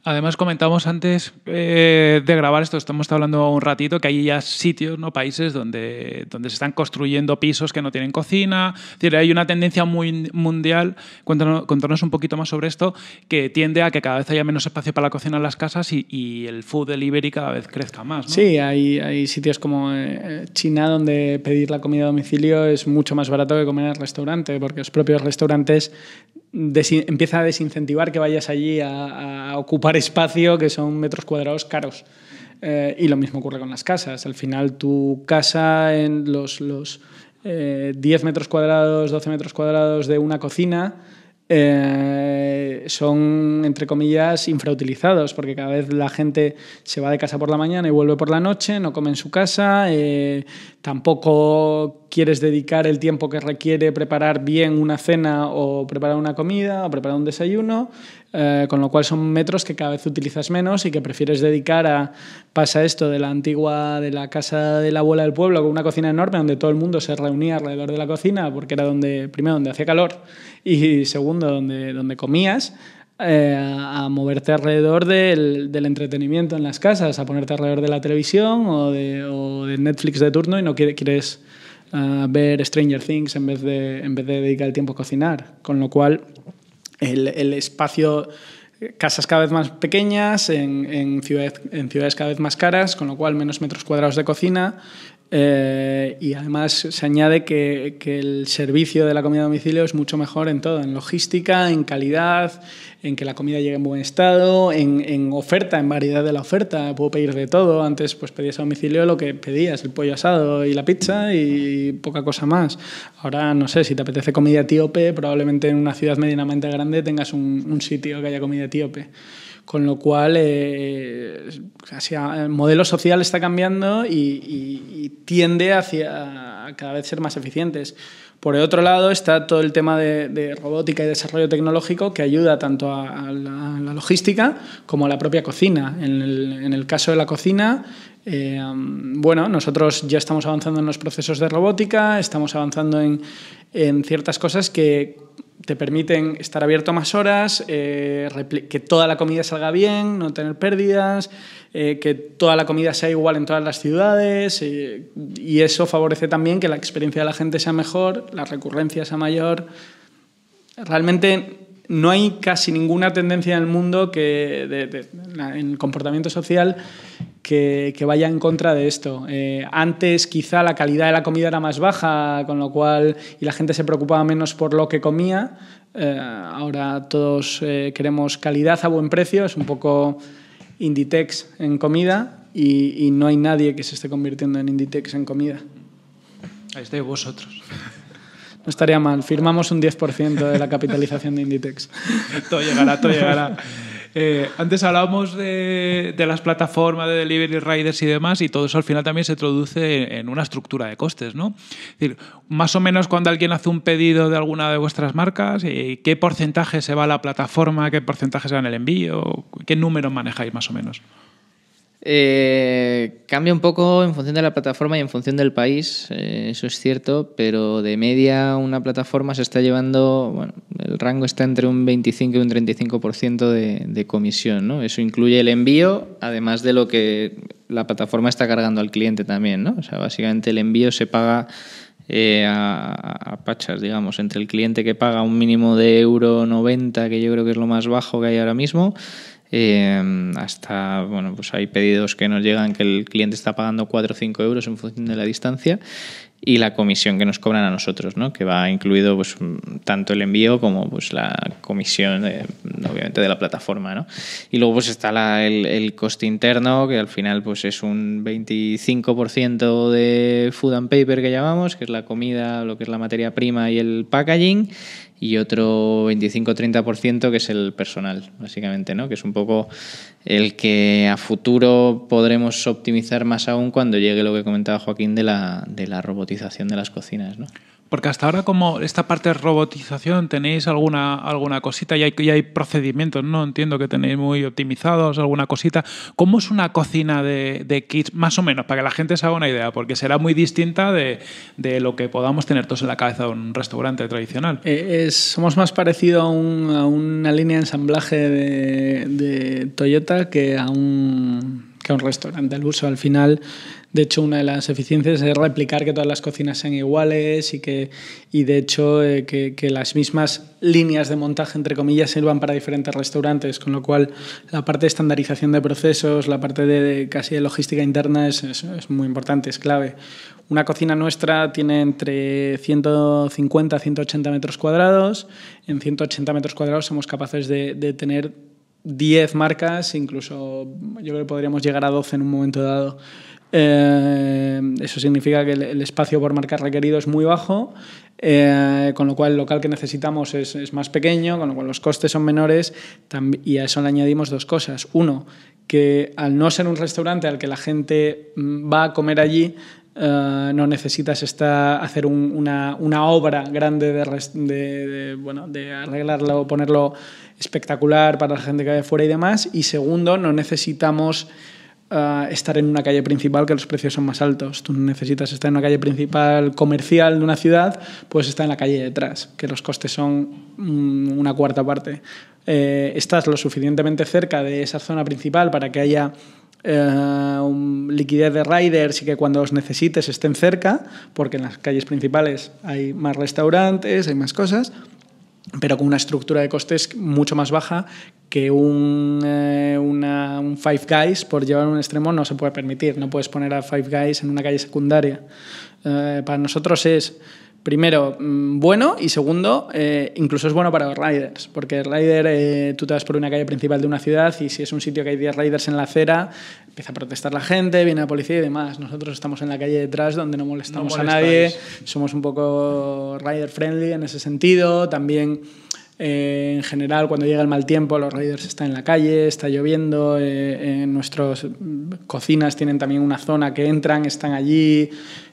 Además, comentábamos antes eh, de grabar esto, estamos hablando un ratito, que hay ya sitios, ¿no? países donde, donde se están construyendo pisos que no tienen cocina. hay una tendencia muy mundial, cuéntanos, un poquito más sobre esto, que tiende a que cada vez haya menos espacio para la cocina en las casas y, el food delivery cada vez crezca más. ¿no? Sí, hay, hay sitios como eh, China donde pedir la comida a domicilio es mucho más barato que comer en el restaurante, porque los propios restaurantes empieza a desincentivar que vayas allí a, ocupar espacio que son metros cuadrados caros. Eh, y lo mismo ocurre con las casas. Al final tu casa en los, los 10 eh, metros cuadrados, 12 metros cuadrados de una cocina eh, son, entre comillas, infrautilizados, porque cada vez la gente se va de casa por la mañana y vuelve por la noche, no come en su casa, eh, tampoco quieres dedicar el tiempo que requiere preparar bien una cena o preparar una comida o preparar un desayuno, eh, con lo cual son metros que cada vez utilizas menos y que prefieres dedicar a, pasa esto de la antigua, de la casa de la abuela del pueblo, con una cocina enorme donde todo el mundo se reunía alrededor de la cocina, porque era donde, primero, donde hacía calor y segundo, donde, donde comías, eh, a, moverte alrededor del, entretenimiento en las casas, a ponerte alrededor de la televisión o de, Netflix de turno y no quieres eh, ver Stranger Things en vez, de, en vez de dedicar el tiempo a cocinar. Con lo cual, el, espacio casas cada vez más pequeñas, en, en ciudades cada vez más caras, con lo cual menos metros cuadrados de cocina, eh, y además se añade que, el servicio de la comida a domicilio es mucho mejor en todo, en logística, en calidad, en que la comida llegue en buen estado, en, oferta, en variedad de la oferta. Puedo pedir de todo. Antes pues pedías a domicilio lo que pedías, el pollo asado y la pizza y poca cosa más. Ahora, no sé, si te apetece comida etíope, probablemente en una ciudad medianamente grande tengas un, un sitio que haya comida etíope. Con lo cual, eh, el modelo social está cambiando y, tiende hacia a cada vez ser más eficientes. Por el otro lado está todo el tema de, robótica y desarrollo tecnológico que ayuda tanto a, la, logística como a la propia cocina. en el, caso de la cocina, Em, bueno, nosotros ya estamos avanzando en los procesos de robótica, estamos avanzando en, ciertas cosas que te permiten estar abierto más horas, eh, que toda la comida salga bien, no tener pérdidas, eh, que toda la comida sea igual en todas las ciudades eh, y eso favorece también que la experiencia de la gente sea mejor, la recurrencia sea mayor. Realmente no hay casi ninguna tendencia en el mundo que, en el comportamiento social que, vaya en contra de esto. Eh, antes quizá la calidad de la comida era más baja, con lo cual y la gente se preocupaba menos por lo que comía. Eh, ahora todos eh, queremos calidad a buen precio, es un poco Inditex en comida y, no hay nadie que se esté convirtiendo en Inditex en comida. Ahí estáis vosotros. No estaría mal. Firmamos un 10% de la capitalización de Inditex. todo llegará, todo llegará. Eh, antes hablábamos de, de, las plataformas de delivery riders y demás, y todo eso al final también se traduce en una estructura de costes, ¿no? Es decir, más o menos cuando alguien hace un pedido de alguna de vuestras marcas, eh, ¿qué porcentaje se va a la plataforma? ¿Qué porcentaje se va en el envío? ¿Qué número manejáis más o menos? Eh, cambia un poco en función de la plataforma y en función del país, eh, eso es cierto, pero de media una plataforma se está llevando, el rango está entre un 25 y un 35% de, de comisión, ¿no? Eso incluye el envío, además de lo que la plataforma está cargando al cliente también, ¿no? O sea, básicamente el envío se paga eh, a, a, pachas, digamos, entre el cliente que paga un mínimo de euro 90, que yo creo que es lo más bajo que hay ahora mismo, Em, hasta, bueno, pues hay pedidos que nos llegan que el cliente está pagando 4 o 5 euros en función de la distancia y la comisión que nos cobran a nosotros, ¿no? que va incluido pues, mm, tanto el envío como pues, la comisión, eh, obviamente, de la plataforma. ¿no? Y luego pues, está el, coste interno, que al final pues, es un 25% de food and paper que llamamos, que es la comida, lo que es la materia prima y el packaging, y otro 25-30% que es el personal, básicamente, ¿no? que es un poco el que a futuro podremos optimizar más aún cuando llegue lo que comentaba Joaquín de la, de la robotización de las cocinas. ¿no? Porque hasta ahora, como esta parte de robotización, tenéis alguna, alguna cosita y hay, hay procedimientos, ¿no? Entiendo que tenéis muy optimizados alguna cosita. ¿Cómo es una cocina de, de kits, más o menos, para que la gente se haga una idea? Porque será muy distinta de, de lo que podamos tener todos en la cabeza de un restaurante tradicional. Eh, eh, somos más parecido a, una línea de ensamblaje de, Toyota que a un que a un restaurante El uso. Al final de hecho, una de las eficiencias es replicar que todas las cocinas sean iguales y que, de hecho, eh, que, las mismas líneas de montaje, entre comillas, sirvan para diferentes restaurantes, con lo cual la parte de estandarización de procesos, la parte de, casi de logística interna es, muy importante, es clave. Una cocina nuestra tiene entre 150 a 180 metros cuadrados. En 180 metros cuadrados somos capaces de, de tener 10 marcas, incluso yo creo que podríamos llegar a 12 en un momento dado. Eh, eso significa que el, espacio por marcar requerido es muy bajo, eh, con lo cual el local que necesitamos es, más pequeño, con lo cual los costes son menores y a eso le añadimos dos cosas. Uno, que al no ser un restaurante al que la gente mm, va a comer allí, eh, no necesitas hacer una, obra grande de, de, bueno, de arreglarlo, ponerlo espectacular para la gente que vaya fuera y demás. Y segundo, no necesitamos estar en una calle principal que los precios son más altos. Tú necesitas estar en una calle principal comercial de una ciudad, pues está en la calle detrás, que los costes son mm, una cuarta parte. Eh, estás lo suficientemente cerca de esa zona principal para que haya eh, liquidez de riders y que cuando los necesites estén cerca, porque en las calles principales hay más restaurantes, hay más cosas, pero con una estructura de costes mucho más baja que un, eh, un Five Guys, por llevar un extremo, no se puede permitir. No puedes poner a Five Guys en una calle secundaria. Eh, para nosotros es, primero, mm, bueno y segundo, eh, incluso es bueno para los riders, porque el rider, tú te vas por una calle principal de una ciudad y si es un sitio que hay 10 riders en la acera, empieza a protestar la gente, viene la policía y demás. Nosotros estamos en la calle detrás donde no molestamos a nadie, somos un poco rider friendly en ese sentido, también eh, en general, cuando llega el mal tiempo, los raiders están en la calle, está lloviendo, eh, eh nuestras cocinas tienen también una zona que entran, están allí.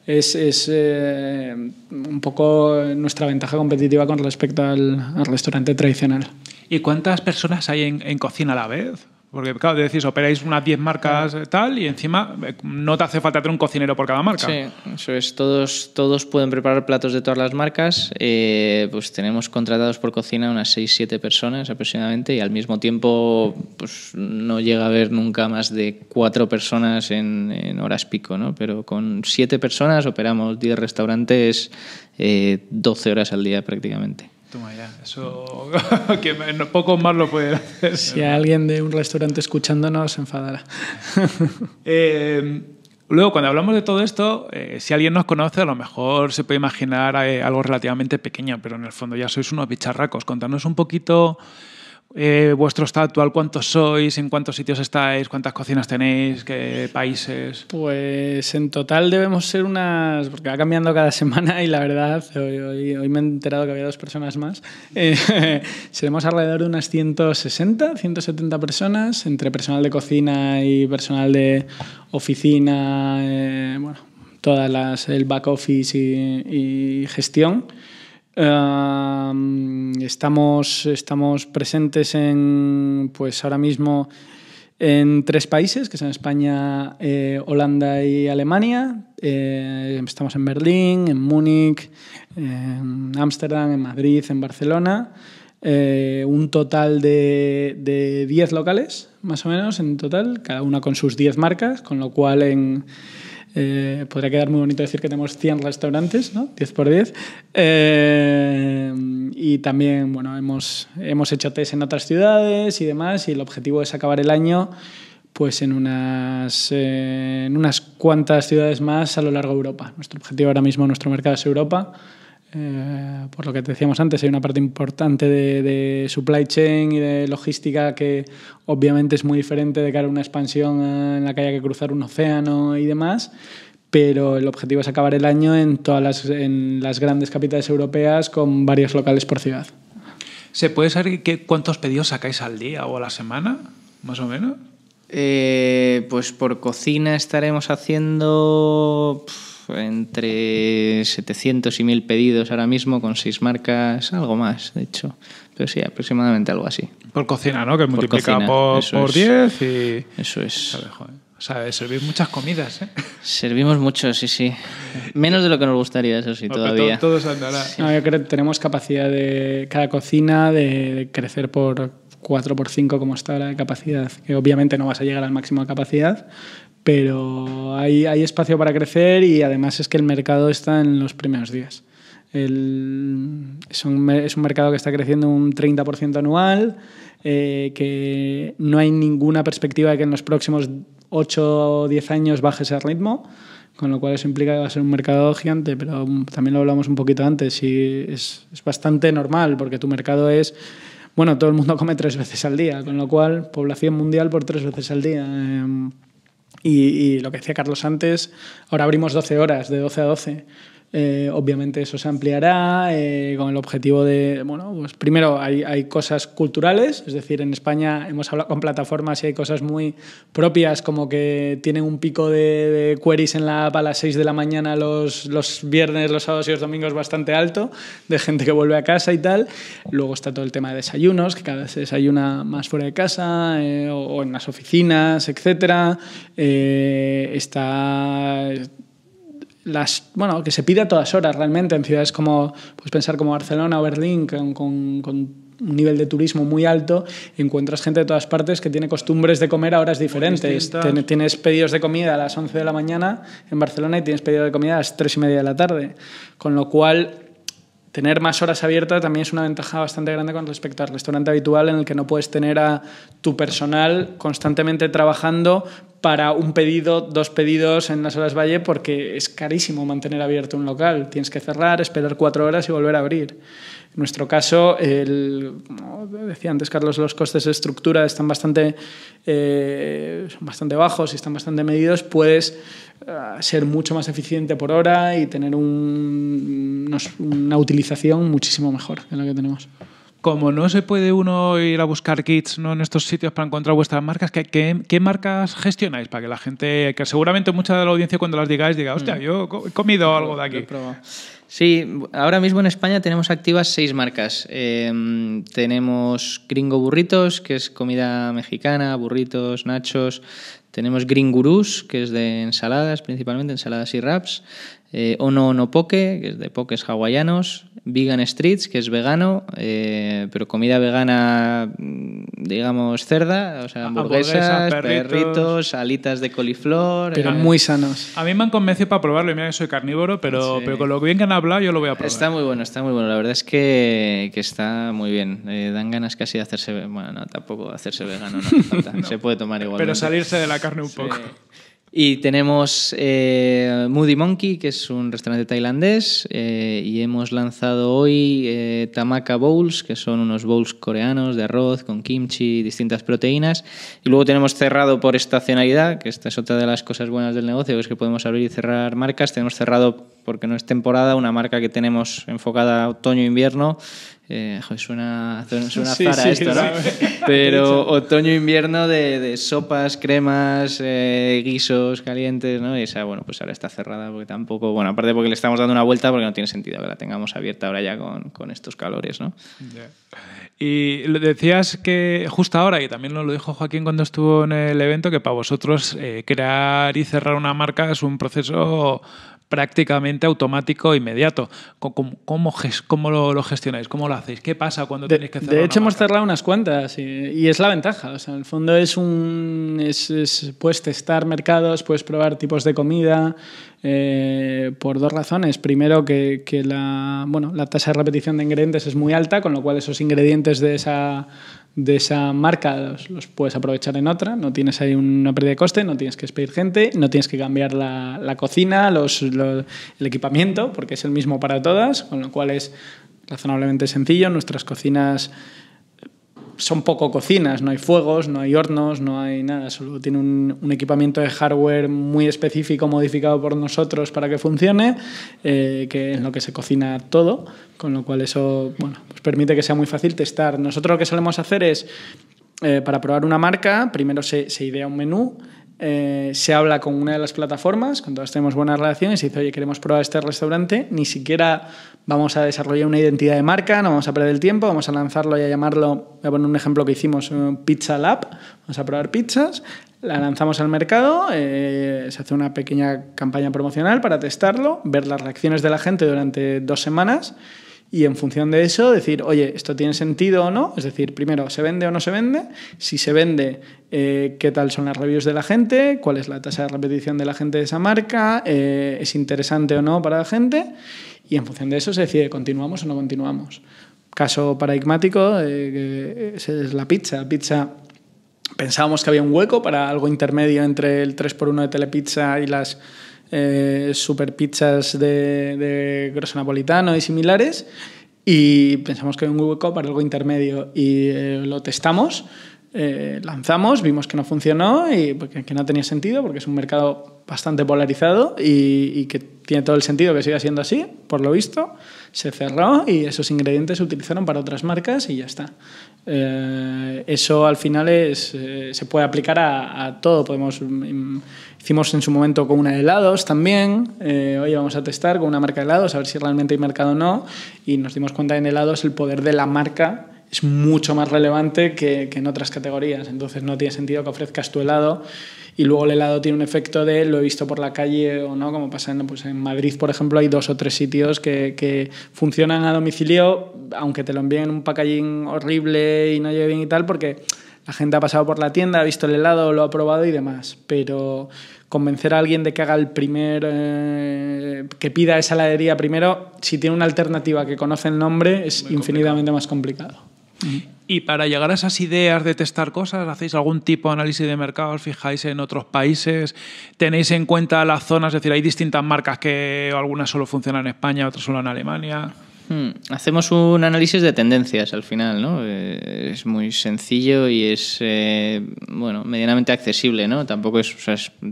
Es, eh, un poco nuestra ventaja competitiva con respecto al, restaurante tradicional. ¿Y cuántas personas hay en, cocina a la vez? Porque, claro, decís, operáis unas 10 marcas tal y encima eh, no te hace falta tener un cocinero por cada marca. Sí, eso es. Todos, todos pueden preparar platos de todas las marcas. Eh, pues tenemos contratados por cocina unas 6-7 personas aproximadamente y al mismo tiempo pues, no llega a haber nunca más de 4 personas en, horas pico, ¿no? Pero con 7 personas operamos 10 restaurantes 12 eh, horas al día prácticamente. Toma ya, eso (laughs) que poco más lo puede hacer. Si alguien de un restaurante escuchándonos se enfadará. (laughs) Eh, luego, cuando hablamos de todo esto, eh, si alguien nos conoce, a lo mejor se puede imaginar eh, algo relativamente pequeño, pero en el fondo ya sois unos bicharracos. Contanos un poquito eh, vuestro vuestro actual, cuántos sois, en cuántos sitios estáis, cuántas cocinas tenéis, qué países. Pues en total debemos ser unas, porque va cambiando cada (laughs) semana y la verdad, hoy, hoy, me he enterado que había dos personas más, eh, (laughs) seremos alrededor de unas 160, 170 personas, entre personal de cocina y personal de oficina, eh, bueno, todas las, el back office y gestión estamos, estamos presentes en, pues ahora mismo en tres países, que son España, eh, Holanda y Alemania. Eh, estamos en Berlín, en Múnich, en Ámsterdam, en Madrid, en Barcelona. Eh, un total de, de 10 locales, más o menos, en total, cada una con sus 10 marcas, con lo cual en eh, podría quedar muy bonito decir que tenemos 100 restaurantes, ¿no? 10 por 10. Eh, y también, bueno, hemos, hecho test en otras ciudades y demás, y el objetivo es acabar el año pues en unas, eh, en unas cuantas ciudades más a lo largo de Europa. Nuestro objetivo ahora mismo, nuestro mercado es Europa. Eh, por lo que te decíamos antes, hay una parte importante de, supply chain y de logística que obviamente es muy diferente de cara a una expansión en la que haya que cruzar un océano y demás, pero el objetivo es acabar el año en todas las, grandes capitales europeas con varios locales por ciudad. ¿Se puede saber qué, cuántos pedidos sacáis al día o a la semana, más o menos? Eh, pues por cocina estaremos haciendo entre 700 y 1000 pedidos ahora mismo con seis marcas, algo más, de hecho. Pero sí, aproximadamente algo así. Por cocina, ¿no? Que por multiplica por 10 y... Eso es. O sea, servir muchas comidas, ¿eh? Servimos mucho, sí, sí. Menos de lo que nos gustaría, eso sí, todavía. todos todo No, yo creo que tenemos capacidad de cada cocina de, crecer por 4 por 5 como está la capacidad, que obviamente no vas a llegar al máximo de capacidad, pero hay, espacio para crecer y además es que el mercado está en los primeros días. es, un, mercado que está creciendo un 30% anual, eh, que no hay ninguna perspectiva de que en los próximos 8 o 10 años baje ese ritmo, con lo cual eso implica que va a ser un mercado gigante, pero también lo hablamos un poquito antes y es, es bastante normal porque tu mercado es... Bueno, todo el mundo come tres veces al día, con lo cual población mundial por tres veces al día. Em, y, lo que decía Carlos antes, ahora abrimos 12 horas, de 12 a 12. Eh, obviamente eso se ampliará eh, con el objetivo de, bueno, pues primero hay, cosas culturales, es decir, en España hemos hablado con plataformas y hay cosas muy propias como que tienen un pico de, queries en la a las 6 de la mañana los, viernes, los sábados y los domingos bastante alto, de gente que vuelve a casa y tal. Luego está todo el tema de desayunos, que cada vez se desayuna más fuera de casa eh, o, en las oficinas, etc. está las, bueno, que se pide a todas horas realmente en ciudades como, pues pensar como Barcelona o Berlín, con, un nivel de turismo muy alto, encuentras gente de todas partes que tiene costumbres de comer a horas diferentes. Tienes, pedidos de comida a las 11 de la mañana en Barcelona y tienes pedido de comida a las 3 y media de la tarde. Con lo cual, tener más horas abiertas también es una ventaja bastante grande con respecto al restaurante habitual en el que no puedes tener a tu personal constantemente trabajando para un pedido, dos pedidos en las horas valle, porque es carísimo mantener abierto un local. Tienes que cerrar, esperar cuatro horas y volver a abrir. En nuestro caso, el, como decía antes Carlos, los costes de estructura están bastante, eh, son bastante bajos y están bastante medidos. Puedes ser mucho más eficiente por hora y tener una utilización muchísimo mejor que la que tenemos. Como no se puede uno ir a buscar kits ¿no? en estos sitios para encontrar vuestras marcas, ¿qué, marcas gestionáis? Para que la gente, que seguramente mucha de la audiencia cuando las digáis diga, hostia, mm. yo he comido algo de aquí. Sí, ahora mismo en España tenemos activas seis marcas. Em, tenemos Gringo Burritos, que es comida mexicana, burritos, nachos. Tenemos Green Gurus, que es de ensaladas, principalmente ensaladas y wraps eh, Ono Ono Poke, que es de poques hawaianos, Vegan Streets, que es vegano, eh, pero comida vegana, mm, digamos, cerda, o sea, hamburguesas, perritos. alitas de coliflor. Pero eh, muy sanos. A mí me han convencido para probarlo y mira que soy carnívoro, pero, pero con lo bien que han hablado yo lo voy a probar. Está muy bueno, está muy bueno. La verdad es que, está muy bien. Eh, dan ganas casi de hacerse. Bueno, no, tampoco hacerse vegano, (laughs) Se puede tomar igual. pero salirse de la carne un poco. Y tenemos eh, Moody Monkey, que es un restaurante tailandés, eh, y hemos lanzado hoy eh, Tamaka Bowls, que son unos bowls coreanos de arroz con kimchi, y distintas proteínas. Y luego tenemos cerrado por estacionalidad, que esta es otra de las cosas buenas del negocio, que es que podemos abrir y cerrar marcas. Tenemos cerrado porque no es temporada, una marca que tenemos enfocada a otoño-invierno. E eh, suena, suena esto, ¿no? (laughs) Pero otoño-invierno e de, sopas, cremas, eh, guisos calientes, ¿no? Y esa, bueno, pues ahora está cerrada porque tampoco... Bueno, aparte porque le estamos dando una vuelta porque no tiene sentido que la tengamos abierta ahora ya con, estos calores, ¿no? Y decías que justo ahora, y también lo dijo Joaquín cuando estuvo en el evento, que para vosotros eh, crear y cerrar una marca es un proceso prácticamente automático e inmediato. ¿Cómo, lo, gestionáis? ¿Cómo lo hacéis? ¿Qué pasa cuando tenéis que cerrar? De hecho, hemos cerrado unas cuantas y, es la ventaja. O en el fondo es un. puedes testar mercados, puedes probar tipos de comida. Eh, por dos razones. Primero, que, que la, bueno, la tasa de repetición de ingredientes es muy alta, con lo cual esos ingredientes de esa de esa marca los, puedes aprovechar en otra, no tienes ahí una pérdida de coste, no tienes que despedir gente, no tienes que cambiar la, cocina, los, el equipamiento, porque es el mismo para todas, con lo cual es razonablemente sencillo. Nuestras cocinas son poco cocinas, no hay fuegos, no hay hornos, no hay nada, solo tiene un, equipamiento de hardware muy específico modificado por nosotros para que funcione, en eh, que lo que se cocina todo, con lo cual eso bueno, pues permite que sea muy fácil testar. Nosotros lo que solemos hacer es, eh, para probar una marca, primero se, se idea un menú, eh, se habla con una de las plataformas, con todas tenemos buenas relaciones, y dice, oye, queremos probar este restaurante, ni siquiera vamos a desarrollar una identidad de marca, no vamos a perder el tiempo, vamos a lanzarlo y a llamarlo, voy a poner un ejemplo que hicimos, eh, Pizza Lab, vamos a probar pizzas, la lanzamos al mercado, eh, se hace una pequeña campaña promocional para testarlo, ver las reacciones de la gente durante dos semanas y en función de eso decir, oye, ¿esto tiene sentido o no? Es decir, primero, ¿se vende o no se vende? Si se vende, eh, ¿qué tal son las reviews de la gente? ¿Cuál es la tasa de repetición de la gente de esa marca? Eh, ¿Es interesante o no para la gente? Y en función de eso se decide, ¿continuamos o no continuamos? Caso paradigmático eh, es la pizza. Pizza pensábamos que había un hueco para algo intermedio entre el 3x1 de Telepizza y las eh, super pizzas de, de grosso napolitano y similares. Y pensamos que hay un hueco para algo intermedio y eh, lo testamos. Eh, lanzamos, vimos que no funcionó y pues, que no tenía sentido porque es un mercado bastante polarizado y, que tiene todo el sentido que siga siendo así, por lo visto. Se cerró y esos ingredientes se utilizaron para otras marcas y ya está. eso al final es, se puede aplicar a todo. Podemos mm, Hicimos en su momento con una de helados también. Eh, hoy vamos a testar con una marca de helados, a ver si realmente hay mercado o no. Y nos dimos cuenta en helados el poder de la marca es mucho más relevante que, que en otras categorías. Entonces no tiene sentido que ofrezcas tu helado y luego el helado tiene un efecto de lo he visto por la calle o no, como pasa en, pues en Madrid, por ejemplo, hay dos o tres sitios que, que, funcionan a domicilio, aunque te lo envíen en un packaging horrible y no lleve bien y tal, porque la gente ha pasado por la tienda, ha visto el helado, lo ha probado y demás. Pero convencer a alguien de que haga el primer. Eh, que pida esa heladería primero, si tiene una alternativa que conoce el nombre, es infinitamente más complicado. Y para llegar a esas ideas de testar cosas, ¿hacéis algún tipo de análisis de mercado? ¿Os fijáis en otros países? ¿Tenéis en cuenta las zonas? Es decir, hay distintas marcas que algunas solo funcionan en España, otras solo en Alemania. Hmm, hacemos un análisis de tendencias al final, ¿no? Eh, es muy sencillo y es, eh, bueno, medianamente accesible, ¿no? Tampoco es,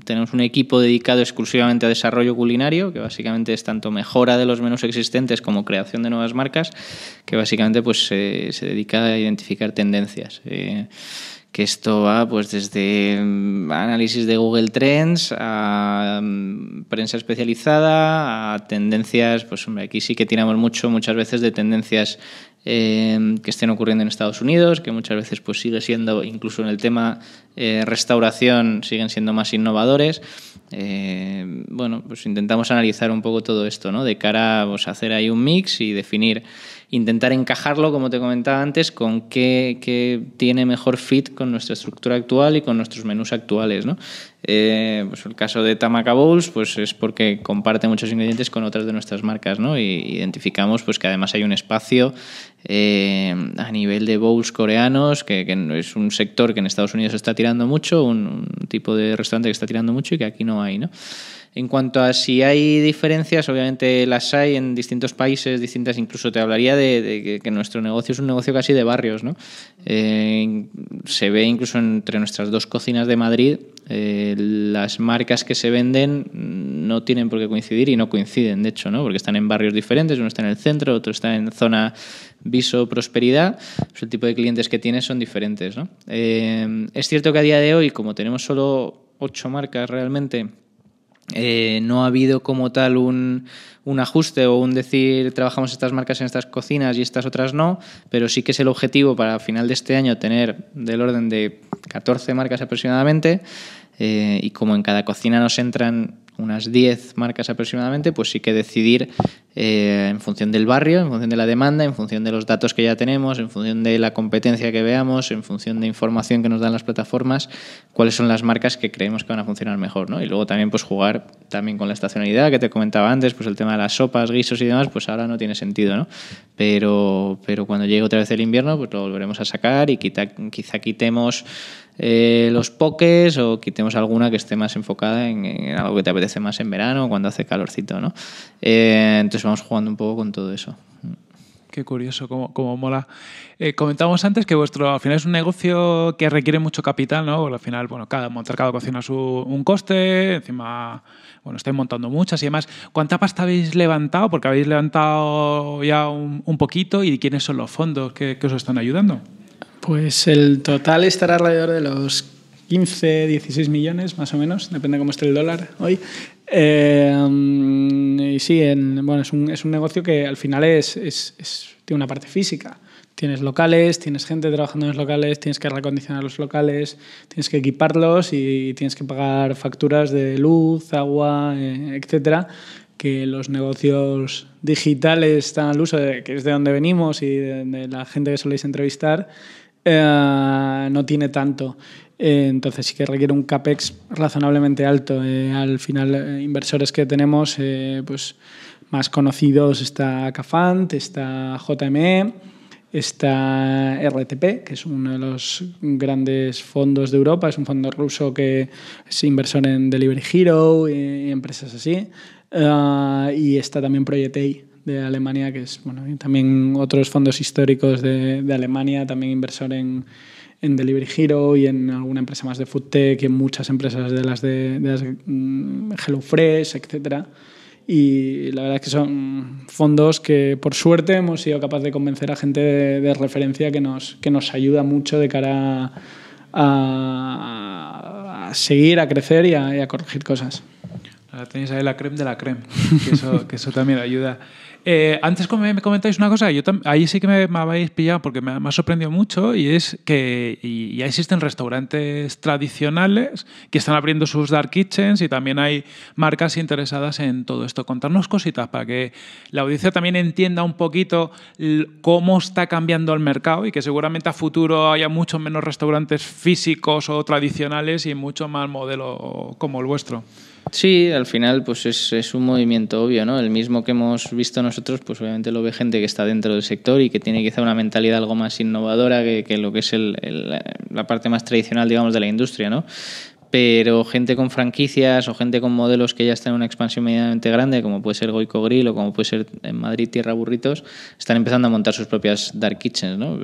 tenemos un equipo dedicado exclusivamente a desarrollo culinario, que básicamente es tanto mejora de los menús existentes como creación de nuevas marcas, que básicamente pues eh, se dedica a identificar tendencias que esto va pues desde mm, análisis de Google Trends a mm, prensa especializada a tendencias, pues hombre, aquí sí que tiramos mucho muchas veces de tendencias em, que estén ocurriendo en Estados Unidos, que muchas veces pues sigue siendo, incluso en el tema eh, restauración, siguen siendo más innovadores. Em, bueno, pues intentamos analizar un poco todo esto, ¿no? De cara pues, a hacer ahí un mix y definir intentar encajarlo, como te comentaba antes, con qué, tiene mejor fit con nuestra estructura actual y con nuestros menús actuales. ¿no? Eh, pues el caso de Tamaka Bowls pues es porque comparte muchos ingredientes con otras de nuestras marcas ¿no? y identificamos pues, que además hay un espacio eh, a nivel de bowls coreanos, que, que, es un sector que en Estados Unidos está tirando mucho, un, un tipo de restaurante que está tirando mucho y que aquí no hay. ¿no? En cuanto a si hay diferencias, obviamente las hay en distintos países, distintas, incluso te hablaría de, que nuestro negocio es un negocio casi de barrios, ¿no? Eh, se ve incluso entre nuestras dos cocinas de Madrid, eh, las marcas que se venden no tienen por qué coincidir y no coinciden, de hecho, ¿no? Porque están en barrios diferentes, uno está en el centro, otro está en zona viso prosperidad, pues el tipo de clientes que tienes son diferentes, ¿no? Eh, es cierto que a día de hoy, como tenemos solo ocho marcas realmente, eh, no ha habido como tal un, un, ajuste o un decir trabajamos estas marcas en estas cocinas y estas otras no, pero sí que es el objetivo para final de este año tener del orden de 14 marcas aproximadamente eh, y como en cada cocina nos entran unas 10 marcas aproximadamente, pues sí que decidir eh, en función del barrio, en función de la demanda, en función de los datos que ya tenemos, en función de la competencia que veamos, en función de información que nos dan las plataformas, cuáles son las marcas que creemos que van a funcionar mejor, Y luego también pues jugar también con la estacionalidad que te comentaba antes, pues el tema de las sopas, guisos y demás, pues ahora no tiene sentido, ¿no? Pero, pero cuando llegue otra vez el invierno, pues lo volveremos a sacar y quizá quitemos eh, los poques o quitemos alguna que esté más enfocada en, algo que te apetece hace más en verano, cuando hace calorcito, ¿no? Eh, entonces vamos jugando un poco con todo eso. Qué curioso, cómo, mola. Eh, comentamos antes que vuestro al final es un negocio que requiere mucho capital, ¿no? al final, bueno, cada montar cada cocina su, un coste, encima, bueno, estáis montando muchas y demás. ¿cuánta pasta habéis levantado? Porque habéis levantado ya un, poquito y quiénes son los fondos que os están ayudando. Pues el total estará alrededor de los 15, 16 millones más o menos, depende de cómo esté el dólar hoy. Eh, y sí, bueno, es un, es un, negocio que al final es, tiene una parte física. Tienes locales, tienes gente trabajando en los locales, tienes que recondicionar los locales, tienes que equiparlos y tienes que pagar facturas de luz, agua, eh, etcétera que los negocios digitales están al uso, de, que es de donde venimos y de, la gente que soléis entrevistar, eh, no tiene tanto. Eh, entonces sí que requiere un CAPEX razonablemente alto. Eh, al final, eh, inversores que tenemos pues, más conocidos está Cafant, está JME, está RTP, que es uno de los grandes fondos de Europa, es un fondo ruso que es inversor en Delivery Hero y empresas así. y está también Project de Alemania, que es bueno, también otros fondos históricos de Alemania, también inversor en, en Delivery Hero y en alguna empresa más de food tech y en muchas empresas de las de, de las, mm, HelloFresh, etc. Y la verdad es que son fondos que, por suerte, hemos sido capaces de convencer a gente de, referencia que nos, que nos ayuda mucho de cara a, seguir, a crecer y a, corregir cosas. tenéis ahí la creme de la creme, que eso, que eso también ayuda. Eh, antes me comentáis una cosa, yo ahí sí que me, habéis pillado porque me, ha sorprendido mucho y es que ya existen restaurantes tradicionales que están abriendo sus dark kitchens y también hay marcas interesadas en todo esto. Contarnos cositas para que la audiencia también entienda un poquito cómo está cambiando el mercado y que seguramente a futuro haya mucho menos restaurantes físicos o tradicionales y mucho más modelo como el vuestro. Sí, al final pues es, un movimiento obvio, ¿no? El mismo que hemos visto nosotros, pues obviamente lo ve gente que está dentro del sector y que tiene quizá una mentalidad algo más innovadora que, lo que es la parte más tradicional, digamos, de la industria, ¿no? pero gente con franquicias o gente con modelos que ya están en una expansión medianamente grande, como puede ser Goico Grill o como puede ser en Madrid Tierra Burritos, están empezando a montar sus propias dark kitchens, ¿no?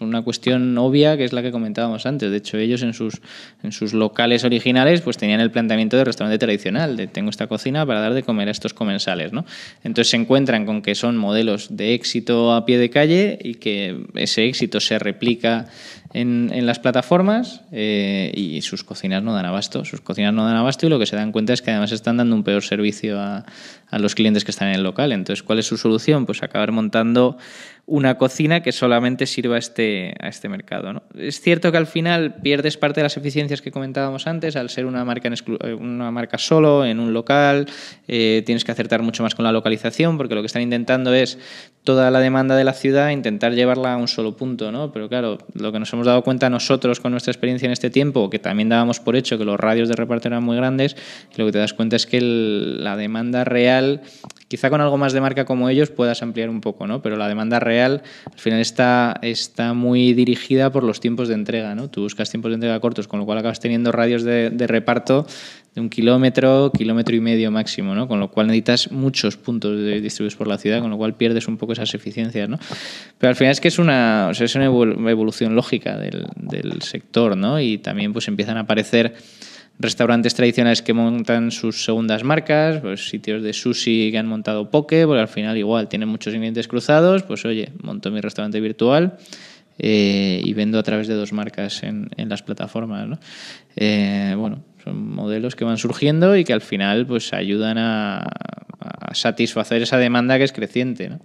Una cuestión obvia que es la que comentábamos antes. De hecho, ellos en sus, en sus locales originales pues tenían el planteamiento de restaurante tradicional, de tengo esta cocina para dar de comer a estos comensales, ¿no? Entonces se encuentran con que son modelos de éxito a pie de calle y que ese éxito se replica en, las plataformas eh, y sus cocinas no dan abasto. Sus cocinas no dan abasto y lo que se dan cuenta es que además están dando un peor servicio a, a los clientes que están en el local. Entonces, ¿cuál es su solución? Pues acabar montando una cocina que solamente sirva a este, a este mercado. ¿no? Es cierto que al final pierdes parte de las eficiencias que comentábamos antes al ser una marca, eh, una marca solo, en un local, eh, tienes que acertar mucho más con la localización, porque lo que están intentando es toda la demanda de la ciudad, intentar llevarla a un solo punto. ¿no? Pero claro, lo que nos hemos dado cuenta nosotros con nuestra experiencia en este tiempo, que también dábamos por hecho que los radios de reparto eran muy grandes, lo que te das cuenta es que la demanda real Quizá con algo más de marca como ellos puedas ampliar un poco, ¿no? Pero la demanda real al final está, está muy dirigida por los tiempos de entrega, ¿no? Tú buscas tiempos de entrega cortos, con lo cual acabas teniendo radios de, reparto de un kilómetro, kilómetro y medio máximo, ¿no? Con lo cual necesitas muchos puntos de distribuidos por la ciudad, con lo cual pierdes un poco esas eficiencias, ¿no? Pero al final es que es una, una evolución lógica del, sector, ¿no? Y también pues empiezan a aparecer restaurantes tradicionales que montan sus segundas marcas, pues sitios de sushi que han montado poke, porque al final igual tienen muchos ingredientes cruzados, pues oye, monto mi restaurante virtual. Eh, y vendo a través de dos marcas en, las plataformas. ¿no? Eh, bueno, son modelos que van surgiendo y que al final pues ayudan a, a satisfacer esa demanda que es creciente. ¿no?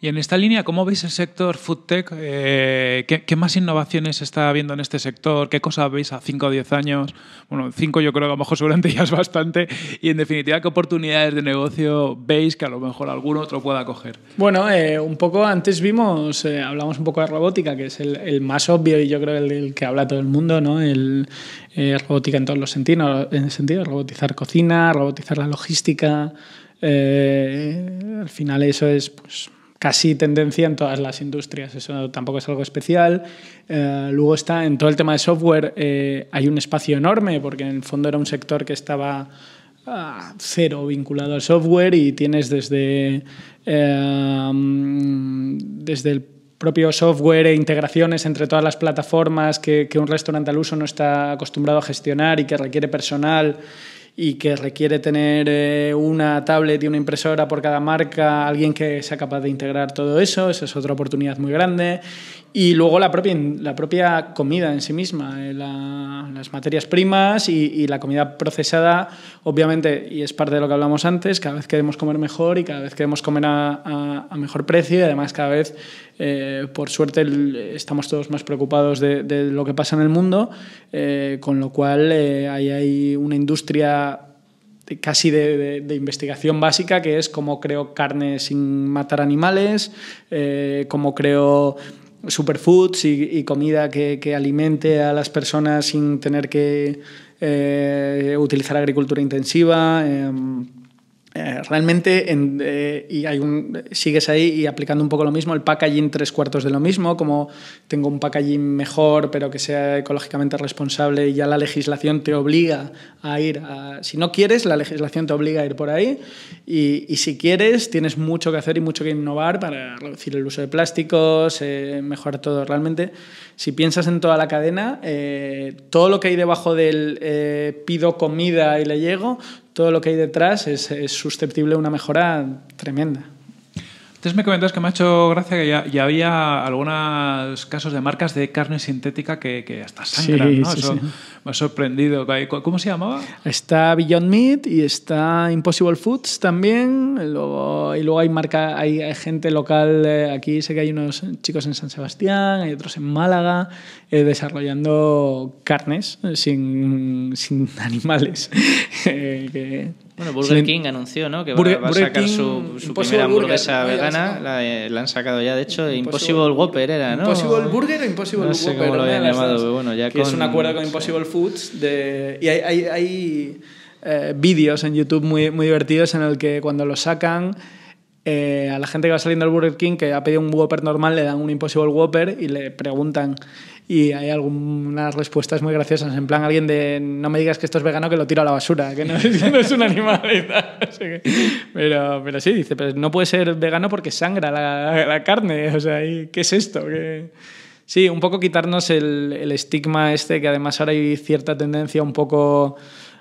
Y en esta línea, ¿cómo veis el sector foodtech? Eh, ¿qué, más innovaciones está habiendo en este sector? ¿Qué cosas veis a 5 o 10 años? Bueno, 5 yo creo que a lo mejor seguramente (laughs) ya es bastante. Y en definitiva, ¿qué oportunidades de negocio veis que a lo mejor algún otro pueda coger? Bueno, eh, un poco antes vimos, eh, hablamos un poco de robótica, que es el, más obvio y yo creo el, que habla todo el mundo, ¿no? El, robótica en todos los sentidos, en sentido robotizar cocina, robotizar la logística. al final eso es pues, casi tendencia en todas las industrias, eso tampoco es algo especial. Eh, luego está en todo el tema de software, eh, hay un espacio enorme, porque en el fondo era un sector que estaba ah, cero vinculado al software y tienes desde, em, desde el propio software e integraciones entre todas las plataformas que un restaurante al uso no está acostumbrado a gestionar y que requiere personal y que requiere tener eh, una tablet y una impresora por cada marca, alguien que sea capaz de integrar todo eso, esa es otra oportunidad muy grande. Y luego la propia, la propia comida en sí misma, eh, las materias primas y, la comida procesada, obviamente, y es parte de lo que hablamos antes, cada vez queremos comer mejor y cada vez queremos comer a, a, mejor precio y además cada vez, eh, por suerte, estamos todos más preocupados de, de, lo que pasa en el mundo, con lo cual hay una industria casi de, investigación básica, que es cómo creo carne sin matar animales, eh, cómo creo superfoods y, comida que, alimente a las personas sin tener que eh, utilizar agricultura intensiva. Em, eh, realmente, eh, y sigues ahí y aplicando un poco lo mismo, el packaging tres cuartos de lo mismo, como tengo un packaging mejor, pero que sea ecológicamente responsable, y ya la legislación te obliga a ir, si no quieres, la legislación te obliga a ir por ahí, y, si quieres, tienes mucho que hacer y mucho que innovar para reducir el uso de plásticos, eh, mejorar todo realmente si piensas en toda la cadena, eh, todo lo que hay debajo del eh, pido comida y le llego, todo lo que hay detrás es, es susceptible a una mejora tremenda. Entonces me comentas que me ha hecho gracia que ya, había algunos casos de marcas de carne sintética que, hasta sangran, ¿no? me ha sorprendido. ¿Cómo se llamaba? Está Beyond Meat y está Impossible Foods también. y luego hay marca, hay, gente local eh, aquí, sé que hay unos chicos en San Sebastián, hay otros en Málaga, eh, desarrollando carnes eh, sin, sin (laughs) animales. (laughs) que, bueno, Burger King anunció, ¿no? Que va, a sacar su, primera hamburguesa vegana. Eh, la, han sacado ya, de hecho. Impossible, Whopper era, ¿no? Impossible Burger o Impossible no sé Whopper. lo habían llamado, pero bueno, ya que es un acuerdo con Impossible Foods. y hay, eh, vídeos en YouTube muy, divertidos en el que cuando lo sacan... Eh, a la gente que va saliendo al Burger King que ha pedido un Whopper normal le dan un Impossible Whopper y le preguntan y hay algunas respuestas muy graciosas, en plan alguien de no me digas que esto es vegano que lo tiro a la basura, que no, es, (laughs) un animal (laughs) pero, sí, dice, pero no puede ser vegano porque sangra la, carne, (laughs) o sea, ¿qué es esto? Sí, un poco quitarnos el, el, estigma este, que además ahora hay cierta tendencia un poco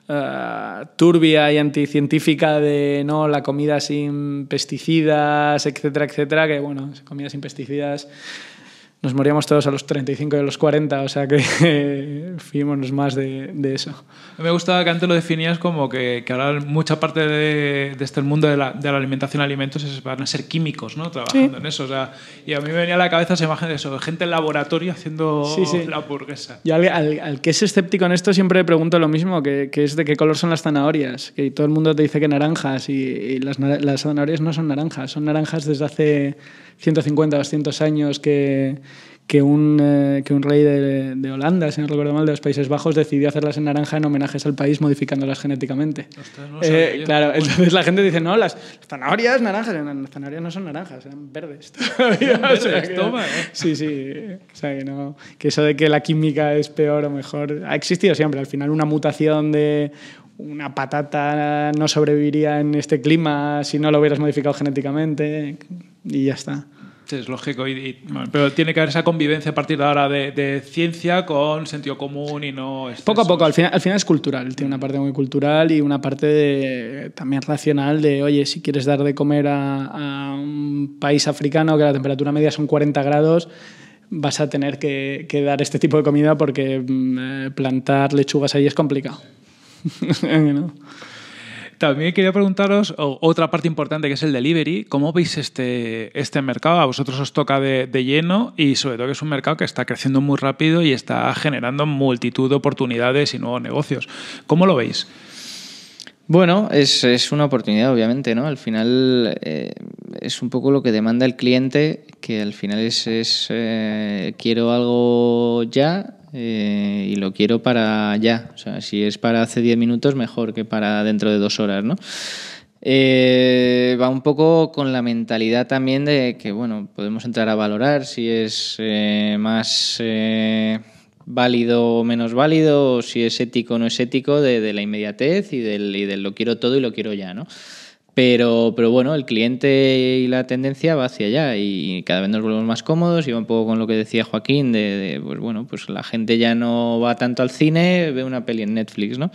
eh, turbia y anticientífica de no la comida sin pesticidas, etcétera, etcétera, que bueno, comida sin pesticidas nos moríamos todos a los 35 y a los 40, o sea que (laughs) eh, fuimos más de, eso. Me gustaba que antes lo definías como que, ahora mucha parte de, este mundo de la, de la, alimentación, alimentos, van a ser químicos, ¿no? Trabajando en eso. y a mí me venía a la cabeza esa imagen de eso, gente en laboratorio haciendo la burguesa. Yo al, que es escéptico en esto siempre le pregunto lo mismo, que, es de qué color son las zanahorias, que todo el mundo te dice que naranjas y, las zanahorias no son naranjas, son naranjas desde hace... 150, 200 años eh, que, un, rey de, Holanda, si no recuerdo mal, de los Países Bajos, decidió hacerlas en naranja en homenajes al país modificándolas genéticamente. Eh, claro, entonces la gente dice, no, las zanahorias naranjas, las zanahorias no son naranjas, son verdes. Sí, sí, o sea, que, no, que eso de que la química es peor o mejor, ha existido siempre, al final una mutación de una patata no sobreviviría en este clima si no lo hubieras modificado genéticamente y ya está. es lógico. Y, pero tiene que haber esa convivencia a partir de ahora de, ciencia con sentido común y no... Poco a poco, al final, al final es cultural. Tiene una parte muy cultural y una parte de, también racional de, oye, si quieres dar de comer a, un país africano que la temperatura media son 40 grados, vas a tener que, dar este tipo de comida porque mm, eh, plantar lechugas ahí es complicado. (laughs) ¿No? a mí me quería preguntaros otra parte importante que es el delivery. ¿Cómo veis este, este mercado? A vosotros os toca de, lleno y sobre todo que es un mercado que está creciendo muy rápido y está generando multitud de oportunidades y nuevos negocios. ¿Cómo lo veis? Bueno, es, una oportunidad, obviamente, ¿no? Al final eh, es un poco lo que demanda el cliente, que al final es, eh, quiero algo ya, eh, y lo quiero para ya. O sea, si es para hace 10 minutos, mejor que para dentro de dos horas, ¿no? Eh, va un poco con la mentalidad también de que, bueno, podemos entrar a valorar si es eh, más válido o menos válido, si es ético o no es ético, de, la inmediatez y del, y del lo quiero todo y lo quiero ya, ¿no? Pero, bueno, el cliente y la tendencia va hacia allá y cada vez nos volvemos más cómodos y va un poco con lo que decía Joaquín de, pues bueno, pues la gente ya no va tanto al cine, ve una peli en Netflix, ¿no?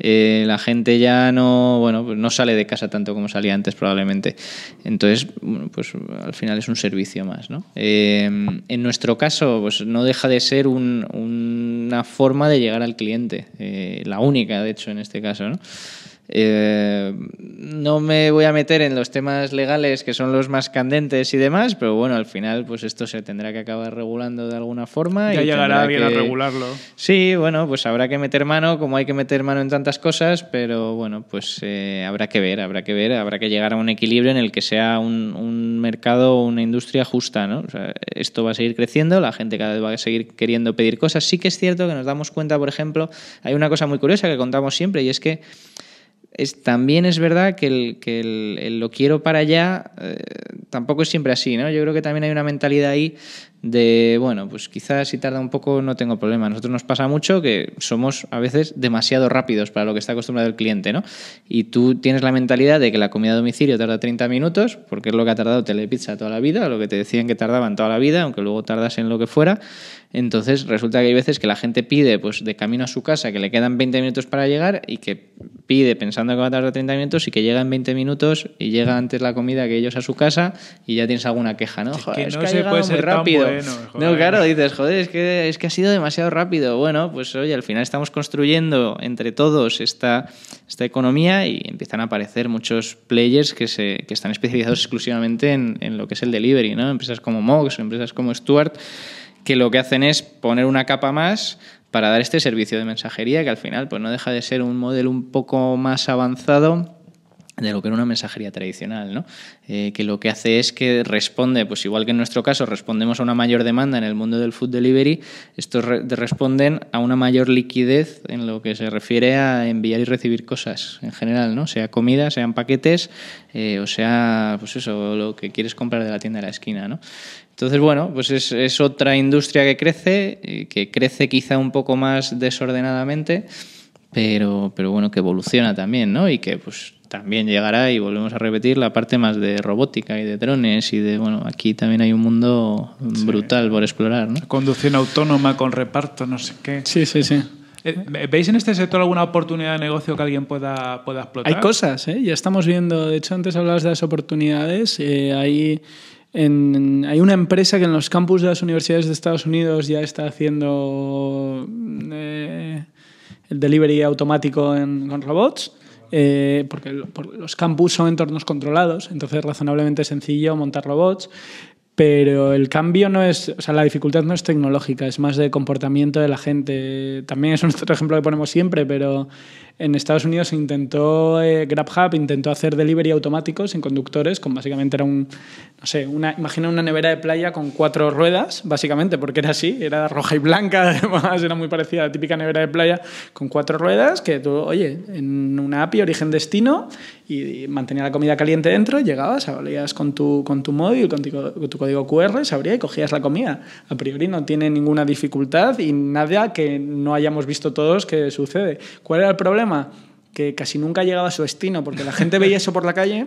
Eh, la gente ya no, bueno, pues no sale de casa tanto como salía antes probablemente. Entonces, pues al final es un servicio más, ¿no? Em, en nuestro caso, pues no deja de ser una forma de llegar al cliente, eh, la única de hecho en este caso, ¿no? Eh, no me voy a meter en los temas legales que son los más candentes y demás, pero bueno, al final pues esto se tendrá que acabar regulando de alguna forma. Ya y llegará alguien a regularlo. Sí, bueno, pues habrá que meter mano, como hay que meter mano en tantas cosas, pero bueno, pues eh, habrá que ver, habrá que ver, habrá que llegar a un equilibrio en el que sea un, mercado o una industria justa, ¿no? esto va a seguir creciendo, la gente cada vez va a seguir queriendo pedir cosas. Sí que es cierto que nos damos cuenta, por ejemplo, hay una cosa muy curiosa que contamos siempre y es que es, también es verdad que, el, que el, lo quiero para allá eh, tampoco es siempre así, ¿no? Yo creo que también hay una mentalidad ahí de, bueno, pues quizás si tarda un poco no tengo problema. nosotros nos pasa mucho que somos a veces demasiado rápidos para lo que está acostumbrado el cliente, ¿no? Y tú tienes la mentalidad de que la comida a domicilio tarda 30 minutos, porque es lo que ha tardado Telepizza toda la vida, lo que te decían que tardaban toda la vida, aunque luego tardas en lo que fuera, entonces resulta que hay veces que la gente pide pues, de camino a su casa que le quedan 20 minutos para llegar y que pide pensando que va a tardar 30 minutos y que llega en 20 minutos y llega antes la comida que ellos a su casa y ya tienes alguna queja, ¿no? es que no puede ser rápido. No, claro, dices, joder, es que, es que ha sido demasiado rápido. Bueno, pues oye, al final estamos construyendo entre todos esta, economía y empiezan a aparecer muchos players que, se, están especializados exclusivamente en, lo que es el delivery, ¿no? Empresas como Mox, empresas como Stuart que lo que hacen es poner una capa más para dar este servicio de mensajería que al final pues no deja de ser un modelo un poco más avanzado de lo que era una mensajería tradicional, ¿no? Eh, que lo que hace es que responde, pues igual que en nuestro caso respondemos a una mayor demanda en el mundo del food delivery, estos responden a una mayor liquidez en lo que se refiere a enviar y recibir cosas en general, ¿no? sea comida, sean paquetes eh, o sea, pues eso, lo que quieres comprar de la tienda de la esquina. ¿no? Entonces, bueno, pues es, otra industria que crece, eh, que crece quizá un poco más desordenadamente, pero, pero bueno, que evoluciona también, ¿no? Y que pues también llegará, y volvemos a repetir, la parte más de robótica y de drones y de, bueno, aquí también hay un mundo brutal por explorar, ¿no? Conducción autónoma con reparto, no sé qué. Sí, sí, sí. Eh, eh, ¿Veis en este sector alguna oportunidad de negocio que alguien pueda, pueda explotar? Hay cosas, ¿eh? ya estamos viendo. De hecho, antes hablabas de las oportunidades. hay hay una empresa que en los campus de las universidades de Estados Unidos ya está haciendo eh, el delivery automático con robots. Eh, porque los campus son entornos controlados, entonces es razonablemente sencillo montar robots, pero el cambio no es, o sea, la dificultad no es tecnológica, es más de comportamiento de la gente. También es otro ejemplo que ponemos siempre, pero en Estados Unidos intentó, eh, GrabHub intentó hacer delivery automáticos sin conductores, con básicamente era un, no sé, una, imagina una nevera de playa con cuatro ruedas, básicamente, porque era así, era roja y blanca, (laughs) además era muy parecida a la típica nevera de playa con cuatro ruedas, que tú, oye, en una API origen-destino y, mantenía la comida caliente dentro, llegabas, abrías con tu, con tu móvil, con tu, código QR, se abría y cogías la comida. A priori no tiene ninguna dificultad y nada que no hayamos visto todos que sucede. ¿Cuál era el problema? Que casi nunca llegaba a su destino, porque la gente veía eso por la calle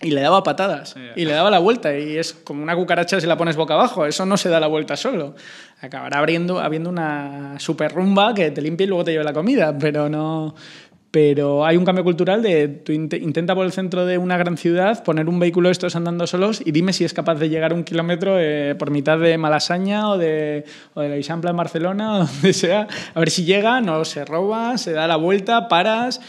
y le daba patadas y le daba la vuelta y es como una cucaracha si la pones boca abajo eso no se da la vuelta solo acabará abriendo habiendo una super rumba que te limpie y luego te lleva la comida pero no pero hay un cambio cultural de intenta por el centro de una gran ciudad poner un vehículo estos andando solos y dime si es capaz de llegar un kilómetro eh, por mitad de Malasaña o de, o de la Isampla en Barcelona o (laughs) donde sea. A ver si llega, no se roba, se da la vuelta, paras.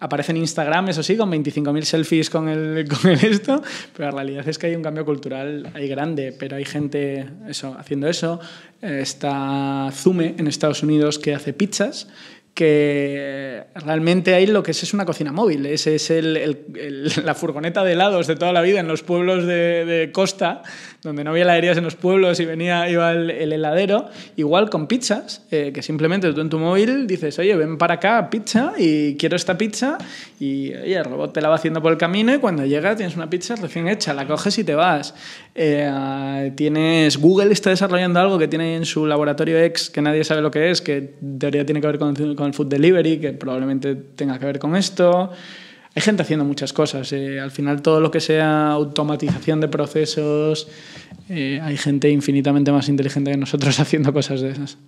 Aparece en Instagram, eso sí, con 25.000 selfies con el, (laughs) con el esto, pero la realidad es que hay un cambio cultural ahí grande, pero hay gente eso, haciendo eso. Eh, está Zume en Estados Unidos que hace pizzas que realmente ahí lo que es es una cocina móvil, ese es el, (laughs) la furgoneta de helados de toda la vida en los pueblos de, costa, donde no había heladerías en los pueblos y venía, iba el, heladero, igual con pizzas, eh, que simplemente tú en tu móvil dices, oye, ven para acá, pizza, y quiero esta pizza, y el robot te la va haciendo por el camino y cuando llega tienes una pizza recién hecha, la coges y te vas. Eh, tienes, Google está desarrollando algo que tiene en su laboratorio X, que nadie sabe lo que es, que en teoría tiene que ver con el food delivery, que probablemente tenga que ver con esto. Hay gente haciendo muchas cosas. Eh, al final, todo lo que sea automatización de procesos, eh, hay gente infinitamente más inteligente que nosotros (laughs) haciendo cosas de esas.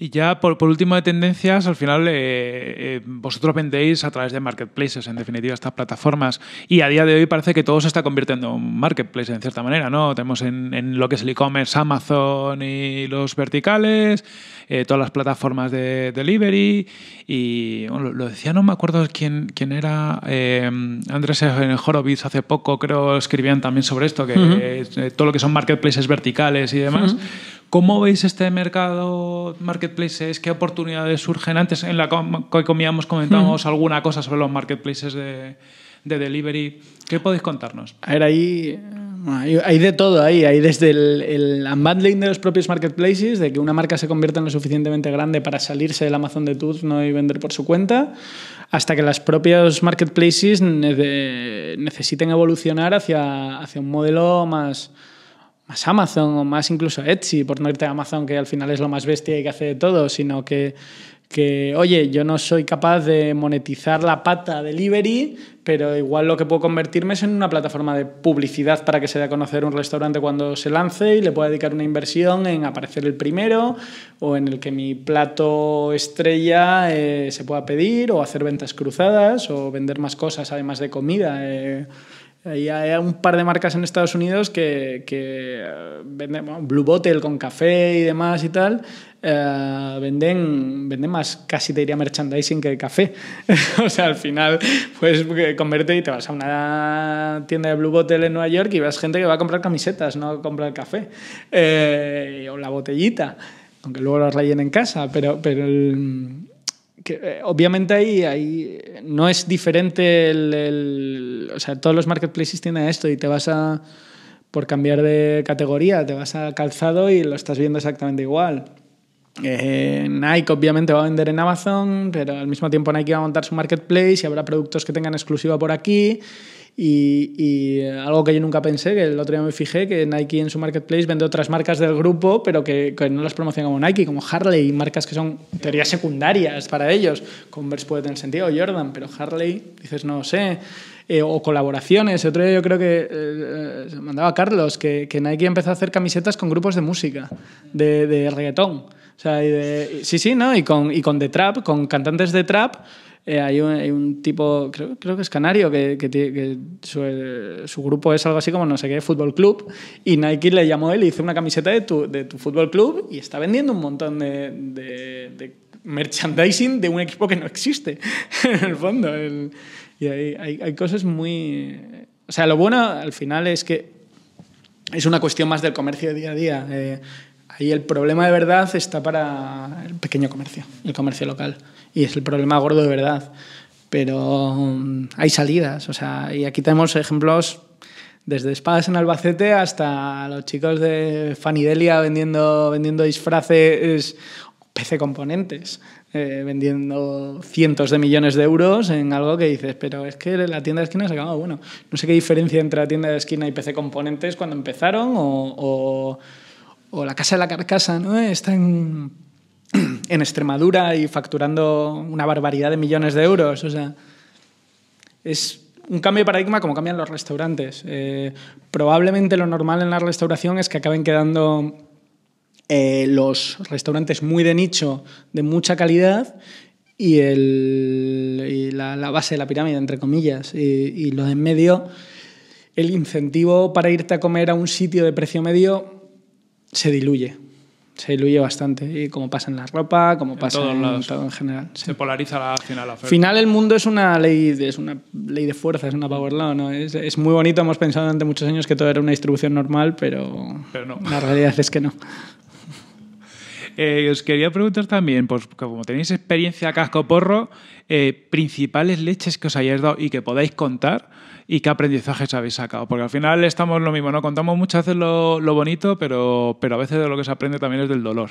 Y ya por, último de tendencias, al final eh, eh, vosotros vendéis a través de marketplaces, en definitiva, estas plataformas. Y a día de hoy parece que todo se está convirtiendo en marketplace, en cierta manera, ¿no? Tenemos en, lo que es el e-commerce Amazon y los verticales, eh, todas las plataformas de delivery. Y lo decía, no me acuerdo quién, quién era, Andrés en Horowitz hace poco, creo, escribían también sobre esto, que todo lo que son marketplaces verticales y demás. ¿Cómo veis este mercado marketplaces? ¿Qué oportunidades surgen? Antes en la que comíamos comentábamos alguna cosa sobre los marketplaces de, delivery. ¿Qué podéis contarnos? A ver, ahí hay, de todo ahí. Hay desde el, unbundling de los propios marketplaces, de que una marca se convierta en lo suficientemente grande para salirse del Amazon de turno y vender por su cuenta, hasta que las propios marketplaces necesiten evolucionar hacia, hacia un modelo más más Amazon o más incluso Etsy, por no irte a Amazon, que al final es lo más bestia y que hace de todo, sino que, oye, yo no soy capaz de monetizar la pata delivery, pero igual lo que puedo convertirme es en una plataforma de publicidad para que se dé a conocer un restaurante cuando se lance y le pueda dedicar una inversión en aparecer el primero o en el que mi plato estrella eh, se pueda pedir o hacer ventas cruzadas o vender más cosas además de comida. Eh, hay un par de marcas en Estados Unidos que, eh, venden Blue Bottle con café y demás y tal. Eh, venden, venden más, casi te diría merchandising que café. (laughs) o sea, al final puedes convertir y te vas a una tienda de Blue Bottle en Nueva York y ves gente que va a comprar camisetas, no comprar café. Eh, o la botellita, aunque luego la rayen en casa, pero, pero eh, obviamente ahí, ahí, eh, no es diferente todos los marketplaces tienen esto y te vas a... Por cambiar de categoría, te vas a calzado y lo estás viendo exactamente igual. Eh, Nike obviamente va a vender en Amazon, pero al mismo tiempo Nike va a montar su marketplace y habrá productos que tengan exclusiva por aquí y, eh, algo que yo nunca pensé, que el otro día me fijé, que Nike en su marketplace vende otras marcas del grupo, pero que, que no las promocionan como Nike, como Harley, marcas que son teorías secundarias para ellos. Converse puede tener sentido, Jordan, pero Harley, dices, no sé. Eh, o colaboraciones. El otro día yo creo que eh, se mandaba Carlos que, que, Nike empezó a hacer camisetas con grupos de música, de, reggaetón. O sea, y de, sí, sí, ¿no? Y con, y con The Trap, con cantantes de Trap eh, hay, un, tipo, creo, que es canario, que, eh, su, grupo es algo así como no sé qué, fútbol club, y Nike le llamó él y hizo una camiseta de tu, fútbol club y está vendiendo un montón de, merchandising de un equipo que no existe, (laughs) en el fondo. y hay, cosas muy... O sea, lo bueno al final es que es una cuestión más del comercio de día a día. Eh, ahí el problema de verdad está para el pequeño comercio, el comercio local y es el problema gordo de verdad. Pero mm, hay salidas, o sea, y aquí tenemos ejemplos desde espadas en Albacete hasta los chicos de Fanidelia vendiendo, vendiendo disfraces PC componentes, eh, vendiendo cientos de millones de euros en algo que dices, pero es que la tienda de esquina se acabado Bueno, no sé qué diferencia entre la tienda de esquina y PC componentes cuando empezaron o, la casa de la carcasa, ¿no? Está en (clears throat) en Extremadura y facturando una barbaridad de millones de euros. O sea, es un cambio de paradigma como cambian los restaurantes. Eh, probablemente lo normal en la restauración es que acaben quedando eh, los restaurantes muy de nicho, de mucha calidad, y, el, la, base de la pirámide, entre comillas, y, y lo de en medio, el incentivo para irte a comer a un sitio de precio medio se diluye se diluye bastante, y como pasa en la ropa, como pasa en, todo en general. Se polariza la, al final la final el mundo es una ley de, es una ley de fuerza, es una power law, ¿no? Es, es, muy bonito, hemos pensado durante muchos años que todo era una distribución normal, pero, pero no. la realidad es que no. (laughs) Eh, os quería preguntar también, pues como tenéis experiencia casco porro, eh, principales leches que os hayáis dado y que podáis contar, y qué aprendizajes habéis sacado. Porque al final estamos lo mismo, ¿no? Contamos muchas veces lo, bonito, pero, pero a veces de lo que se aprende también es del dolor.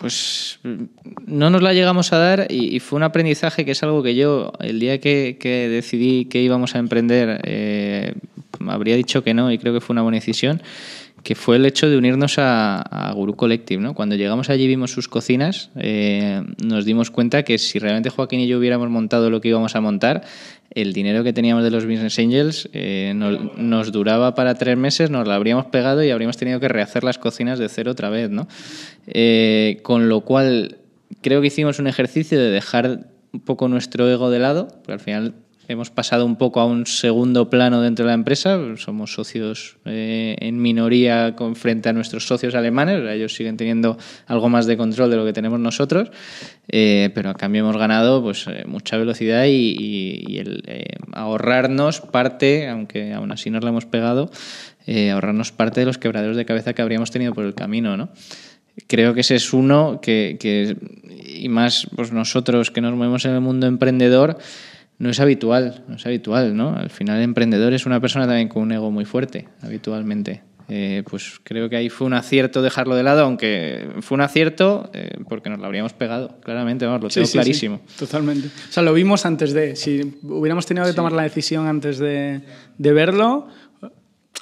Pues mm, no nos la llegamos a dar y, fue un aprendizaje que es algo que yo, el día que, que decidí que íbamos a emprender, eh, habría dicho que no y creo que fue una buena decisión, que fue el hecho de unirnos a, Guru Collective. ¿no? Cuando llegamos allí vimos sus cocinas, eh, nos dimos cuenta que si realmente Joaquín y yo hubiéramos montado lo que íbamos a montar, el dinero que teníamos de los Business Angels eh, nos, duraba para tres meses, nos lo habríamos pegado y habríamos tenido que rehacer las cocinas de cero otra vez, ¿no? Eh, con lo cual, creo que hicimos un ejercicio de dejar un poco nuestro ego de lado, porque al final hemos pasado un poco a un segundo plano dentro de la empresa. Somos socios eh, en minoría con, frente a nuestros socios alemanes. Ellos siguen teniendo algo más de control de lo que tenemos nosotros, eh, pero a cambio hemos ganado pues, eh, mucha velocidad y, el ahorrarnos parte, aunque aún así nos la hemos pegado, ahorrarnos parte de los quebraderos de cabeza que habríamos tenido por el camino, ¿no? creo que ese es uno que, que, y más pues nosotros que nos movemos en el mundo emprendedor no es habitual, no es habitual, ¿no? Al final el emprendedor es una persona también con un ego muy fuerte, habitualmente. Eh, pues creo que ahí fue un acierto dejarlo de lado, aunque fue un acierto eh, porque nos lo habríamos pegado, claramente, vamos, lo tengo clarísimo. totalmente. O sea, lo vimos antes de, si hubiéramos tenido que tomar la decisión antes de verlo,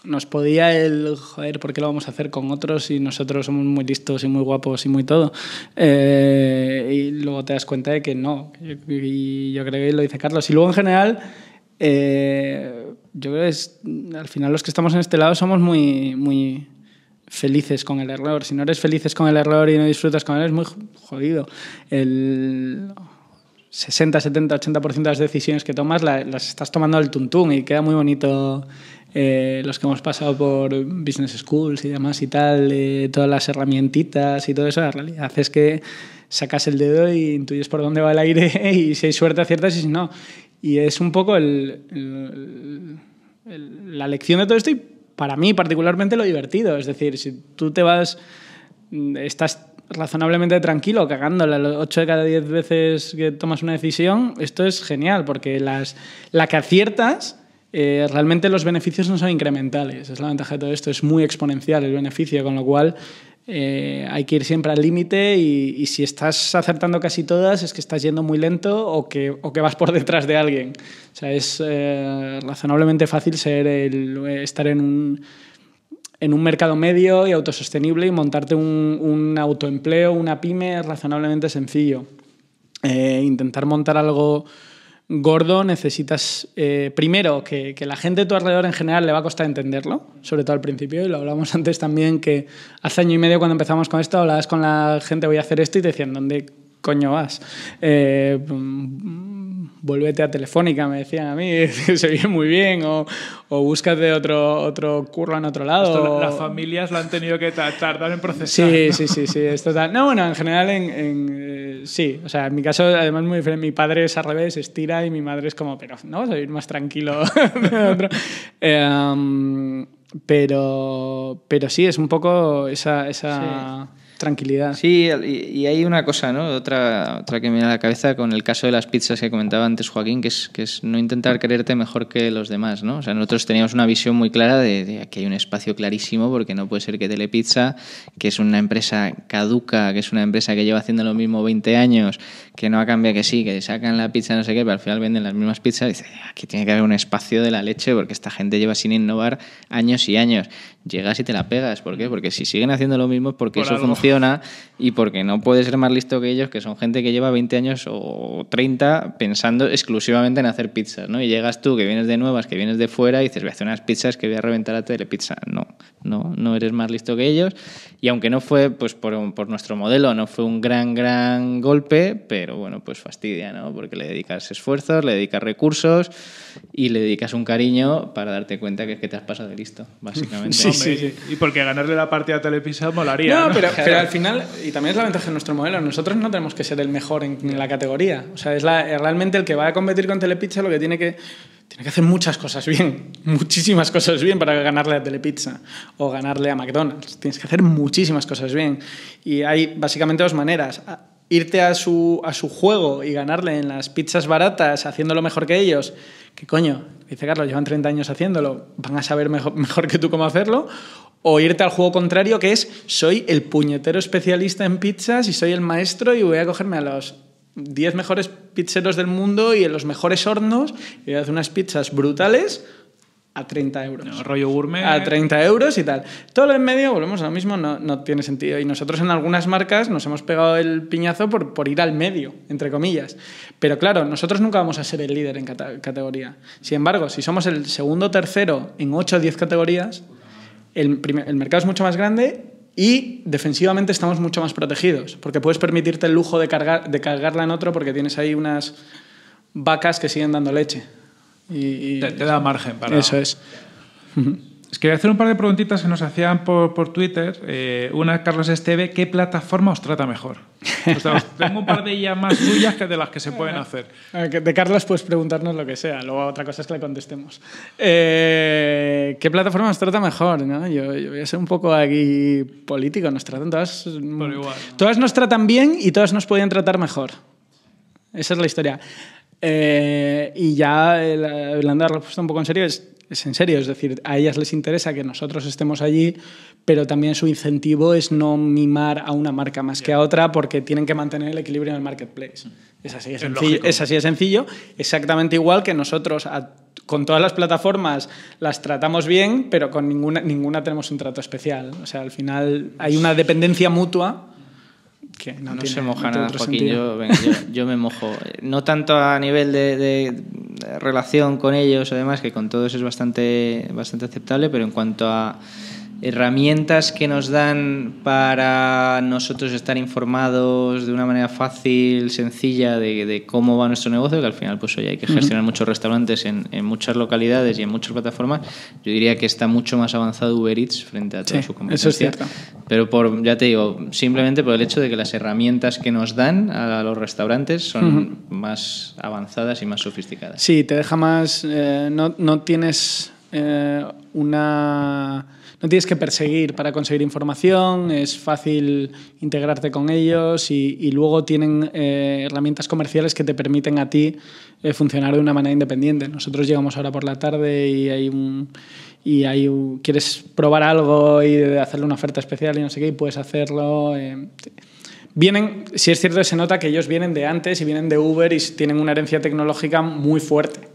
nos podía el joder, ¿por qué lo vamos a hacer con otros si nosotros somos muy listos y muy guapos y muy todo? Eh, y luego te das cuenta de que no. Y yo creo que lo dice Carlos. Y luego en general, eh, yo creo que al final los que estamos en este lado somos muy, muy felices con el error. Si no eres felices con el error y no disfrutas con él, es muy jodido. El 60, 70, 80% de las decisiones que tomas las estás tomando al tuntún y queda muy bonito eh, los que hemos pasado por business schools y demás y tal, eh, todas las herramientitas y todo eso, la realidad haces que sacas el dedo y intuyes por dónde va el aire (laughs) y si hay suerte aciertas y si no. Y es un poco la lección de todo esto y para mí particularmente lo divertido. Es decir, si tú te vas, mm, estás razonablemente tranquilo, cagándola 8 de cada 10 veces que tomas una decisión, esto es genial, porque las, la que aciertas, eh, realmente los beneficios no son incrementales. Es la ventaja de todo esto, es muy exponencial el beneficio, con lo cual eh, hay que ir siempre al límite y, si estás acertando casi todas es que estás yendo muy lento o que, que vas por detrás de alguien. O sea, es eh, razonablemente fácil ser el, estar en un en un mercado medio y autosostenible y montarte un, autoempleo, una pyme, es razonablemente sencillo. Eh, intentar montar algo gordo necesitas, eh, primero, que, que, la gente de tu alrededor en general le va a costar entenderlo, sobre todo al principio, y lo hablamos (laughs) antes también, que hace año y medio cuando empezamos con esto, hablabas con la gente, voy a hacer esto, y te decían, ¿dónde coño vas? Eh, vuélvete a Telefónica, me decían a mí, (laughs) se viene muy bien, o, o búscate otro, otro curro en otro lado. las familias lo han tenido que tardar en procesar. Sí, sí, sí, sí, es No, bueno, en general, eh, sí, o sea, en mi caso, además, muy diferente. Mi padre es al revés, estira, y mi madre es como, pero no vas a ir más tranquilo. (laughs) Em, pero, pero sí, es un poco esa tranquilidad. Sí, y, hay una cosa, ¿no? Otra, otra que me viene a la cabeza con el caso de las pizzas que comentaba antes Joaquín, que es, que es no intentar creerte mejor que los demás, ¿no? O sea, nosotros teníamos una visión muy clara de, de que hay un espacio clarísimo porque no puede ser que Telepizza, que es una empresa caduca, que es una empresa que lleva haciendo lo mismo 20 años, que no ha cambiado, que sí, que sacan la pizza, no sé qué, pero al final venden las mismas pizzas, dice, aquí ah, tiene que haber un espacio de la leche porque esta gente lleva sin innovar años y años. Llegas y te la pegas, ¿por qué? Porque si siguen haciendo lo mismo es porque eso funciona y porque no puedes ser más listo que ellos, que son gente que lleva 20 años o 30 pensando exclusivamente en hacer pizzas, ¿no? Y llegas tú, que vienes de nuevas, que vienes de fuera, y dices, voy a hacer unas pizzas que voy a reventar a Telepizza. No, no, no eres más listo que ellos. Y aunque no fue, pues por, por nuestro modelo, no fue un gran, gran golpe, pero pero bueno, pues fastidia, ¿no? Porque le dedicas esfuerzos, le dedicas recursos y le dedicas un cariño para darte cuenta que es que te has pasado de listo, (laughs) básicamente. sí, sí, sí. Y porque ganarle la partida a Telepizza molaría. No, Pero, al final, y también es la ventaja de nuestro modelo, nosotros no tenemos que ser el mejor en, la categoría. O sea, es la, realmente el que va a competir con Telepizza lo que tiene que tiene que hacer muchas cosas bien, (laughs) muchísimas cosas bien para ganarle a Telepizza o ganarle a McDonald's. Tienes que hacer muchísimas cosas bien. Y hay básicamente dos maneras irte a su, a su juego y ganarle en las pizzas baratas haciéndolo mejor que ellos, que coño, dice Carlos, llevan 30 años haciéndolo, van a saber mejor, (laughs) mejor que tú cómo hacerlo, o irte al juego contrario que es soy el puñetero especialista en pizzas y soy el maestro y voy a cogerme a los 10 mejores pizzeros del mundo y en los mejores hornos y voy a hacer unas pizzas brutales a 30 euros. rollo A 30 euros y tal. Todo lo en medio, volvemos a lo mismo, no, tiene sentido. Y nosotros en algunas marcas nos hemos pegado el piñazo por, por ir al medio, entre comillas. Pero claro, nosotros nunca vamos a ser el líder en categoría. Sin embargo, si somos el segundo o tercero en 8 o 10 categorías, el, el mercado es mucho más grande y defensivamente estamos mucho más protegidos, porque puedes permitirte el lujo de, cargar, de cargarla en otro porque tienes ahí unas vacas que siguen dando leche. Y, te, da margen para... Eso es. Es quería hacer un par de preguntitas que nos hacían por, por Twitter. Eh, una, Carlos Esteve, ¿qué plataforma os trata mejor? (laughs) tengo un par de ellas más suyas que de las que se pueden hacer. Ah, de Carlos puedes preguntarnos lo que sea, luego otra cosa es que le contestemos. Eh, ¿Qué plataforma os trata mejor? Yo, voy a ser un poco aquí político, nos tratan todas... Mm, todas nos tratan bien y todas nos pueden tratar mejor. Esa es la historia. Eh, y ya eh, hablando la respuesta un poco en serio, es, en serio, es decir, a ellas les interesa que nosotros estemos allí, pero también su incentivo es no mimar a una marca más que a otra porque tienen que mantener el equilibrio en el marketplace. Mm. Es así, es, sencillo, es de sencillo, exactamente igual que nosotros con todas las plataformas las tratamos bien, pero con ninguna, ninguna tenemos un trato especial. O sea, al final hay una dependencia mutua no, se moja nada, Joaquín. Yo, yo, me mojo. Eh, no tanto a nivel de, de relación con ellos, además, que con todos es bastante, bastante aceptable, pero en cuanto a herramientas que nos dan para nosotros estar informados de una manera fácil, sencilla, de, cómo va nuestro negocio, que al final pues hoy hay que gestionar muchos restaurantes en, muchas localidades y en muchas plataformas, yo diría que está mucho más avanzado Uber Eats frente a toda su competencia. Eso es cierto. Pero por, ya te digo, simplemente por el hecho de que las herramientas que nos dan a los restaurantes son más avanzadas y más sofisticadas. Sí, te deja más... Eh, no, tienes eh, una no tienes que perseguir para conseguir información, es fácil integrarte con ellos y, luego tienen eh, herramientas comerciales que te permiten a ti eh, funcionar de una manera independiente. Nosotros llegamos ahora por la tarde y hay un y hay quieres probar algo y hacerle una oferta especial y no sé qué y puedes hacerlo. Eh, vienen, si es cierto, se nota que ellos vienen de antes y vienen de Uber y tienen una herencia tecnológica muy fuerte.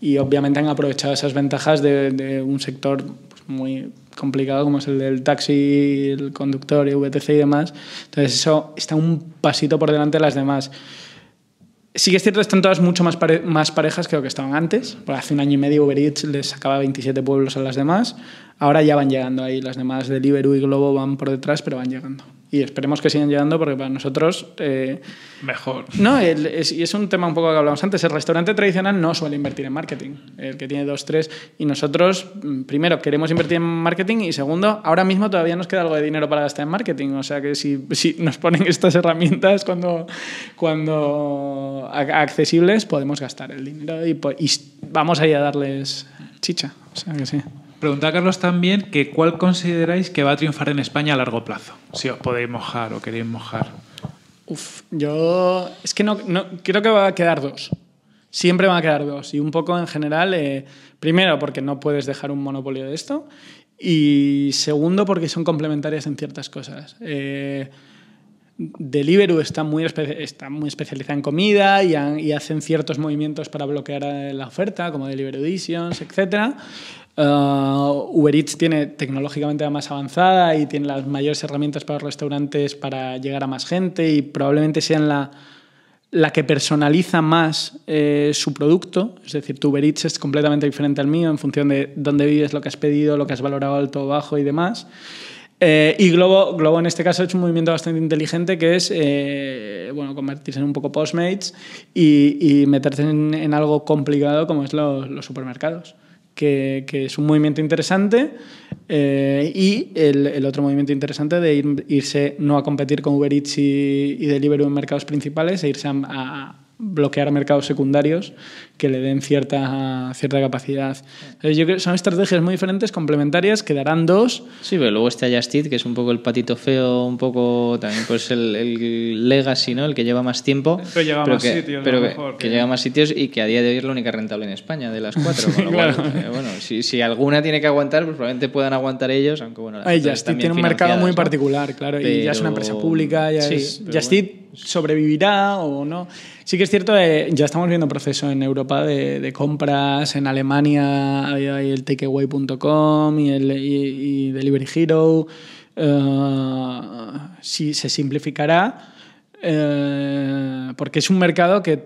Y obviamente han aprovechado esas ventajas de, de un sector muy complicado como es el del taxi, el conductor y VTC y demás. Entonces eso está un pasito por delante de las demás. Sí que es cierto, están todas mucho más, más parejas que lo que estaban antes. hace un año y medio Uber Eats les sacaba 27 pueblos a las demás. Ahora ya van llegando ahí. Las demás Deliveroo y Globo van por detrás, pero van llegando y esperemos que sigan llegando porque para nosotros... Eh, Mejor. No, y es un tema un poco que hablamos antes. El restaurante tradicional no suele invertir en marketing, el que tiene dos, tres. Y nosotros, mm, primero, queremos invertir en marketing y segundo, ahora mismo todavía nos queda algo de dinero para gastar en marketing. O sea que si, nos ponen estas herramientas cuando, cuando accesibles, podemos gastar el dinero y, y vamos ir a darles chicha. O sea que sí. Pregunta a Carlos también que cuál consideráis que va a triunfar en España a largo plazo, si os podéis mojar o queréis mojar. Uf, yo es que no, creo que va a quedar dos. Siempre van a quedar dos. Y un poco en general, eh, primero porque no puedes dejar un monopolio de esto. Y segundo porque son complementarias en ciertas cosas. Eh, Deliveroo está muy, está muy especializada en comida y, y, hacen ciertos movimientos para bloquear eh, la oferta, como Deliveroo Editions, etcétera. Eh, Uber Eats tiene tecnológicamente la más avanzada y tiene las mayores herramientas para los restaurantes para llegar a más gente y probablemente sea la, la que personaliza más eh, su producto. Es decir, tu Uber Eats es completamente diferente al mío en función de dónde vives, lo que has pedido, lo que has valorado alto o bajo y demás. Eh, y Globo, Globo en este caso ha hecho un movimiento bastante inteligente que es bueno, convertirse en un poco Postmates y, meterse en, algo complicado como es los supermercados que, es un movimiento interesante. Eh, y el, otro movimiento interesante de irse no a competir con Uber Eats y, Deliveroo en mercados principales e irse a bloquear mercados secundarios que le den cierta, cierta capacidad. Entonces, yo creo son estrategias muy diferentes, complementarias, que darán dos. Sí, pero luego está Justit, que es un poco el patito feo, un poco también pues el, el legacy, El que lleva más tiempo. Pero lleva más que, sitios, que, lleva más sitios y que a día de hoy es la única rentable en España de las cuatro. (laughs) Eh, bueno, si, si, alguna tiene que aguantar, pues probablemente puedan aguantar ellos, aunque bueno. Justit tiene un mercado muy particular, claro, y ya es una empresa pública, ya es... sobrevivirá o no. Sí que es cierto, eh, ya estamos viendo proceso en Europa de, compras. En Alemania hay el takeaway.com y, el Delivery Hero. Eh, si se simplificará eh, porque es un mercado que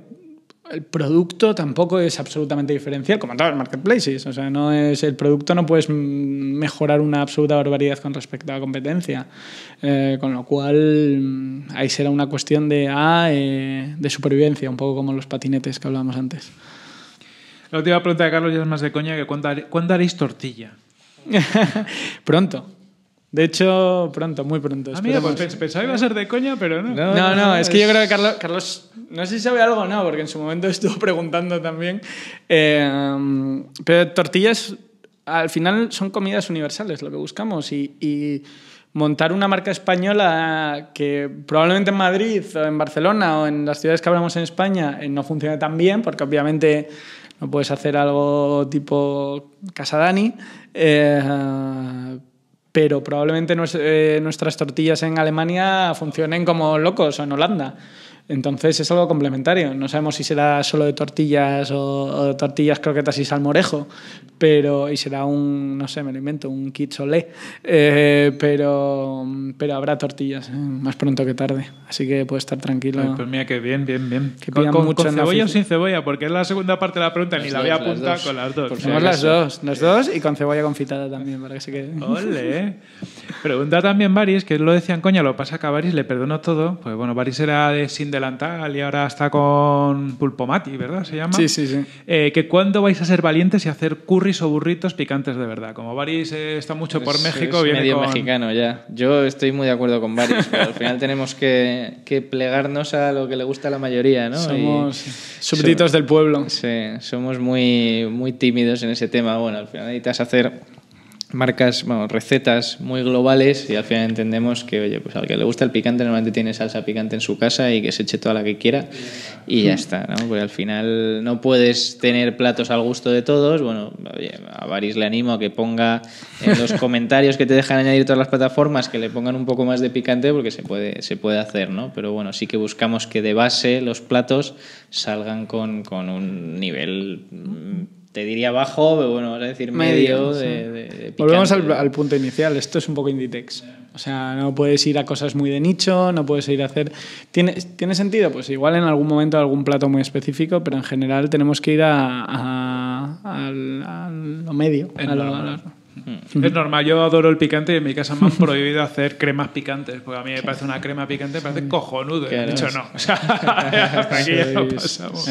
el producto tampoco es absolutamente diferencial, como en todos los marketplaces. O sea, no es, el producto no puedes mejorar una absoluta barbaridad con respecto a la competencia. Eh, con lo cual, ahí será una cuestión de, ah, de supervivencia, un poco como los patinetes que hablábamos antes. La última pregunta de Carlos ya es más de coña que ¿cuándo, haréis tortilla? (laughs) pronto. De hecho, pronto, muy pronto. Ah, mira, pues pensaba que iba a ser de coña, pero no. No, no, es, que yo creo que Carlos, no sé si sabe algo o no, porque en su momento (laughs) estuvo preguntando también. Eh, pero tortillas, al final son comidas universales, lo que buscamos. y, y montar una marca española que probablemente en Madrid o en Barcelona o en las ciudades que hablamos en España eh, no funcione tan bien, porque obviamente no puedes hacer algo tipo Casadani, Dani eh, pero probablemente eh, nuestras tortillas en Alemania funcionen como locos o en Holanda. Entonces es algo complementario. No sabemos si será solo de tortillas o, de tortillas, croquetas y salmorejo, pero y será un, no sé, me lo invento, un quicholé, eh, pero, pero habrá tortillas eh, más pronto que tarde. Así que puede estar tranquilo. pues mira, qué bien, bien, bien. con, cebolla o sin cebolla, porque es la segunda parte de la pregunta, ni dos, la había apuntado con las dos. las dos, las dos y con cebolla confitada también, para que se quede. Ole. Pregunta también Baris, que lo decían coña, lo pasa que a Baris le perdono todo, pues bueno, Baris era de sin delantal y ahora está con Pulpomati, ¿verdad? Se llama. Sí, sí, sí. Eh, que cuándo vais a ser valientes y hacer curris o burritos picantes de verdad. Como Varis eh, está mucho por México, viene medio mexicano ya. Yo estoy muy de acuerdo con Varis, pero al final tenemos que, plegarnos a lo que le gusta a la mayoría, ¿no? Somos súbditos del pueblo. Sí, somos muy, muy tímidos en ese tema. Bueno, al final necesitas hacer marcas, bueno, recetas muy globales y al final entendemos que, oye, pues al que le gusta el picante normalmente tiene salsa picante en su casa y que se eche toda la que quiera y ya hmm. está, ¿no? Porque al final no puedes tener platos al gusto de todos. Bueno, oye, a Baris le animo a que ponga en los (laughs) comentarios que te dejan añadir todas las plataformas que le pongan un poco más de picante porque se puede, se puede hacer, ¿no? Pero bueno, sí que buscamos que de base los platos salgan con, con un nivel mm, te diría bajo, pero bueno, es a decir medio. de, Volvemos al, punto inicial, esto es un poco Inditex. O sea, no puedes ir a cosas muy de nicho, no puedes ir a hacer... ¿Tiene, ¿tiene sentido? Pues igual en algún momento algún plato muy específico, pero en general tenemos que ir a, a, lo medio. En lo, lo, Mm. Es normal, yo adoro el picante y en mi casa me han (laughs) prohibido hacer cremas picantes, porque a mí me parece una crema picante, parece cojonudo. no.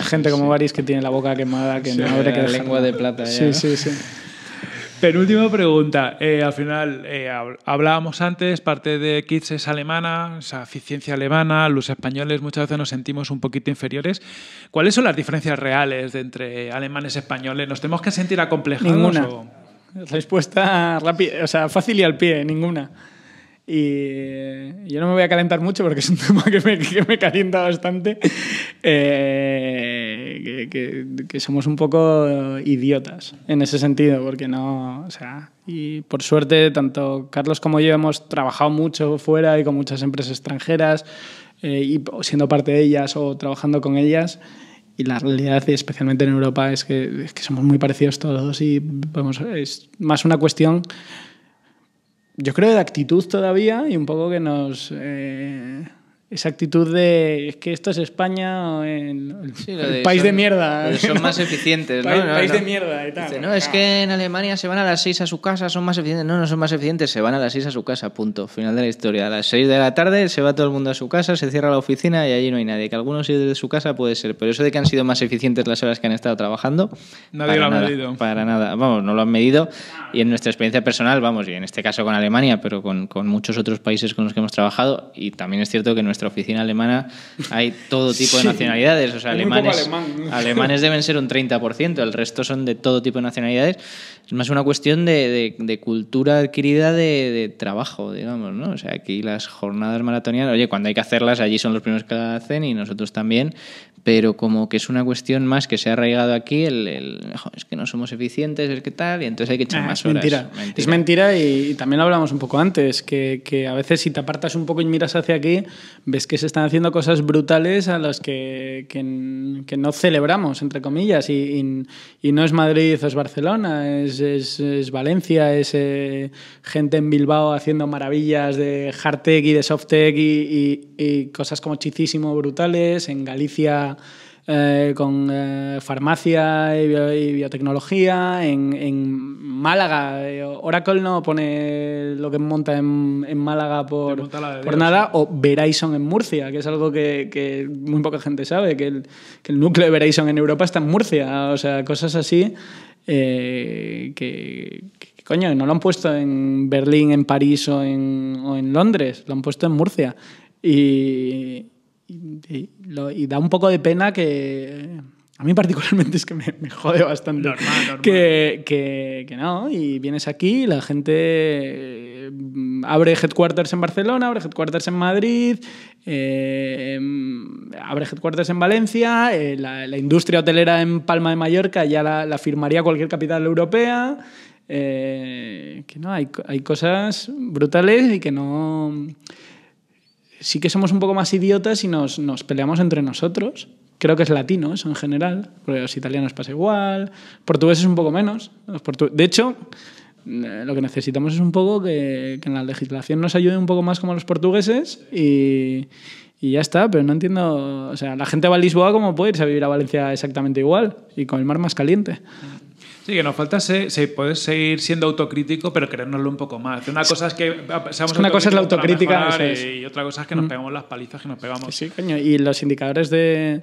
gente como Baris que tiene la boca quemada, que no habrá que lengua de plata. Ya, sí, sí, sí. Penúltima pregunta. Eh, al final, eh, hablábamos antes, parte de kits es alemana, o sea, eficiencia alemana, los españoles muchas veces nos sentimos un poquito inferiores. ¿Cuáles son las diferencias reales entre alemanes y españoles? ¿Nos tenemos que sentir acomplejados? (laughs) Respuesta rápida, o sea, fácil y al pie, ninguna. Y yo no me voy a calentar mucho porque es un (laughs) tema que me, calienta bastante. Eh, que, somos un poco idiotas en ese sentido, porque no. O sea, y por suerte, tanto Carlos como yo hemos trabajado mucho fuera y con muchas empresas extranjeras, eh, y siendo parte de ellas o trabajando con ellas y la realidad, especialmente en Europa, es que, somos muy parecidos todos y es más una cuestión, yo creo, de actitud todavía y un poco que nos... Eh, esa actitud de es que esto es España o el país de mierda son más (laughs) eficientes ¿no? país, de mierda y tal no es ah. que en Alemania se van a las 6 a su casa son más eficientes no no son más eficientes se van a las 6 a su casa punto final de la historia a las 6 de la tarde se va todo el mundo a su casa se cierra la oficina y allí no hay nadie que algunos sí de su casa puede ser pero eso de que han sido más eficientes las horas que han estado trabajando nadie lo ha medido para nada vamos no lo han medido y en nuestra experiencia personal vamos y en este caso con Alemania pero con, con muchos otros países con los que hemos trabajado y también es cierto que no nuestra oficina alemana hay todo tipo de nacionalidades. O sea, alemanes, alemanes deben ser un 30%, el resto son de todo tipo de nacionalidades. Es más una cuestión de, cultura adquirida de, trabajo, digamos, ¿no? O sea, aquí las jornadas maratonianas, oye, cuando hay que hacerlas, allí son los primeros que la hacen y nosotros también, pero como que es una cuestión más que se ha arraigado aquí, el, es que no somos eficientes, es que tal, y entonces hay que echar ah, más horas. Mentira. mentira. Es mentira y, también lo hablamos un poco antes, que, que, a veces si te apartas un poco y miras hacia aquí, ves que se están haciendo cosas brutales a las que, que, que no celebramos, entre comillas, y, y, no es Madrid o es Barcelona, es, es, Valencia, es eh, gente en Bilbao haciendo maravillas de hard tech y de soft tech y, y cosas como chicísimo brutales, en Galicia eh, con eh, farmacia y, biotecnología. En, Málaga, eh, Oracle no pone lo que monta en, Málaga por, por nada, o Verizon en Murcia, que es algo que, muy poca gente sabe, que el, núcleo de Verizon en Europa está en Murcia, o sea, cosas así que, coño, no lo han puesto en Berlín, en París o en, o en Londres, lo han puesto en Murcia. Y, y, da un poco de pena que... A mí particularmente (laughs) es que me, jode bastante. Que, no, y vienes aquí, la gente eh, abre headquarters en Barcelona, abre headquarters en Madrid, eh, abre headquarters en Valencia, eh, la, industria hotelera en Palma de Mallorca ya la, firmaría cualquier capital europea. que no, hay, hay cosas brutales y que no sí que somos un poco más idiotas y nos, peleamos entre nosotros. Creo que es latino eso en general, porque los italianos pasa igual, portugueses un poco menos. de hecho, eh, lo que necesitamos es un poco que, en la legislación nos ayude un poco más como los portugueses y, y, ya está, pero no entiendo, o sea, la gente va a Lisboa como puede irse a vivir a Valencia exactamente igual y con el mar más caliente. Sí, que nos falta se, se seguir siendo autocrítico, pero querernoslo un poco más. Una cosa es que una cosa es la autocrítica y otra cosa es que nos mm. pegamos las palizas que nos pegamos. Sí, coño. Y los indicadores de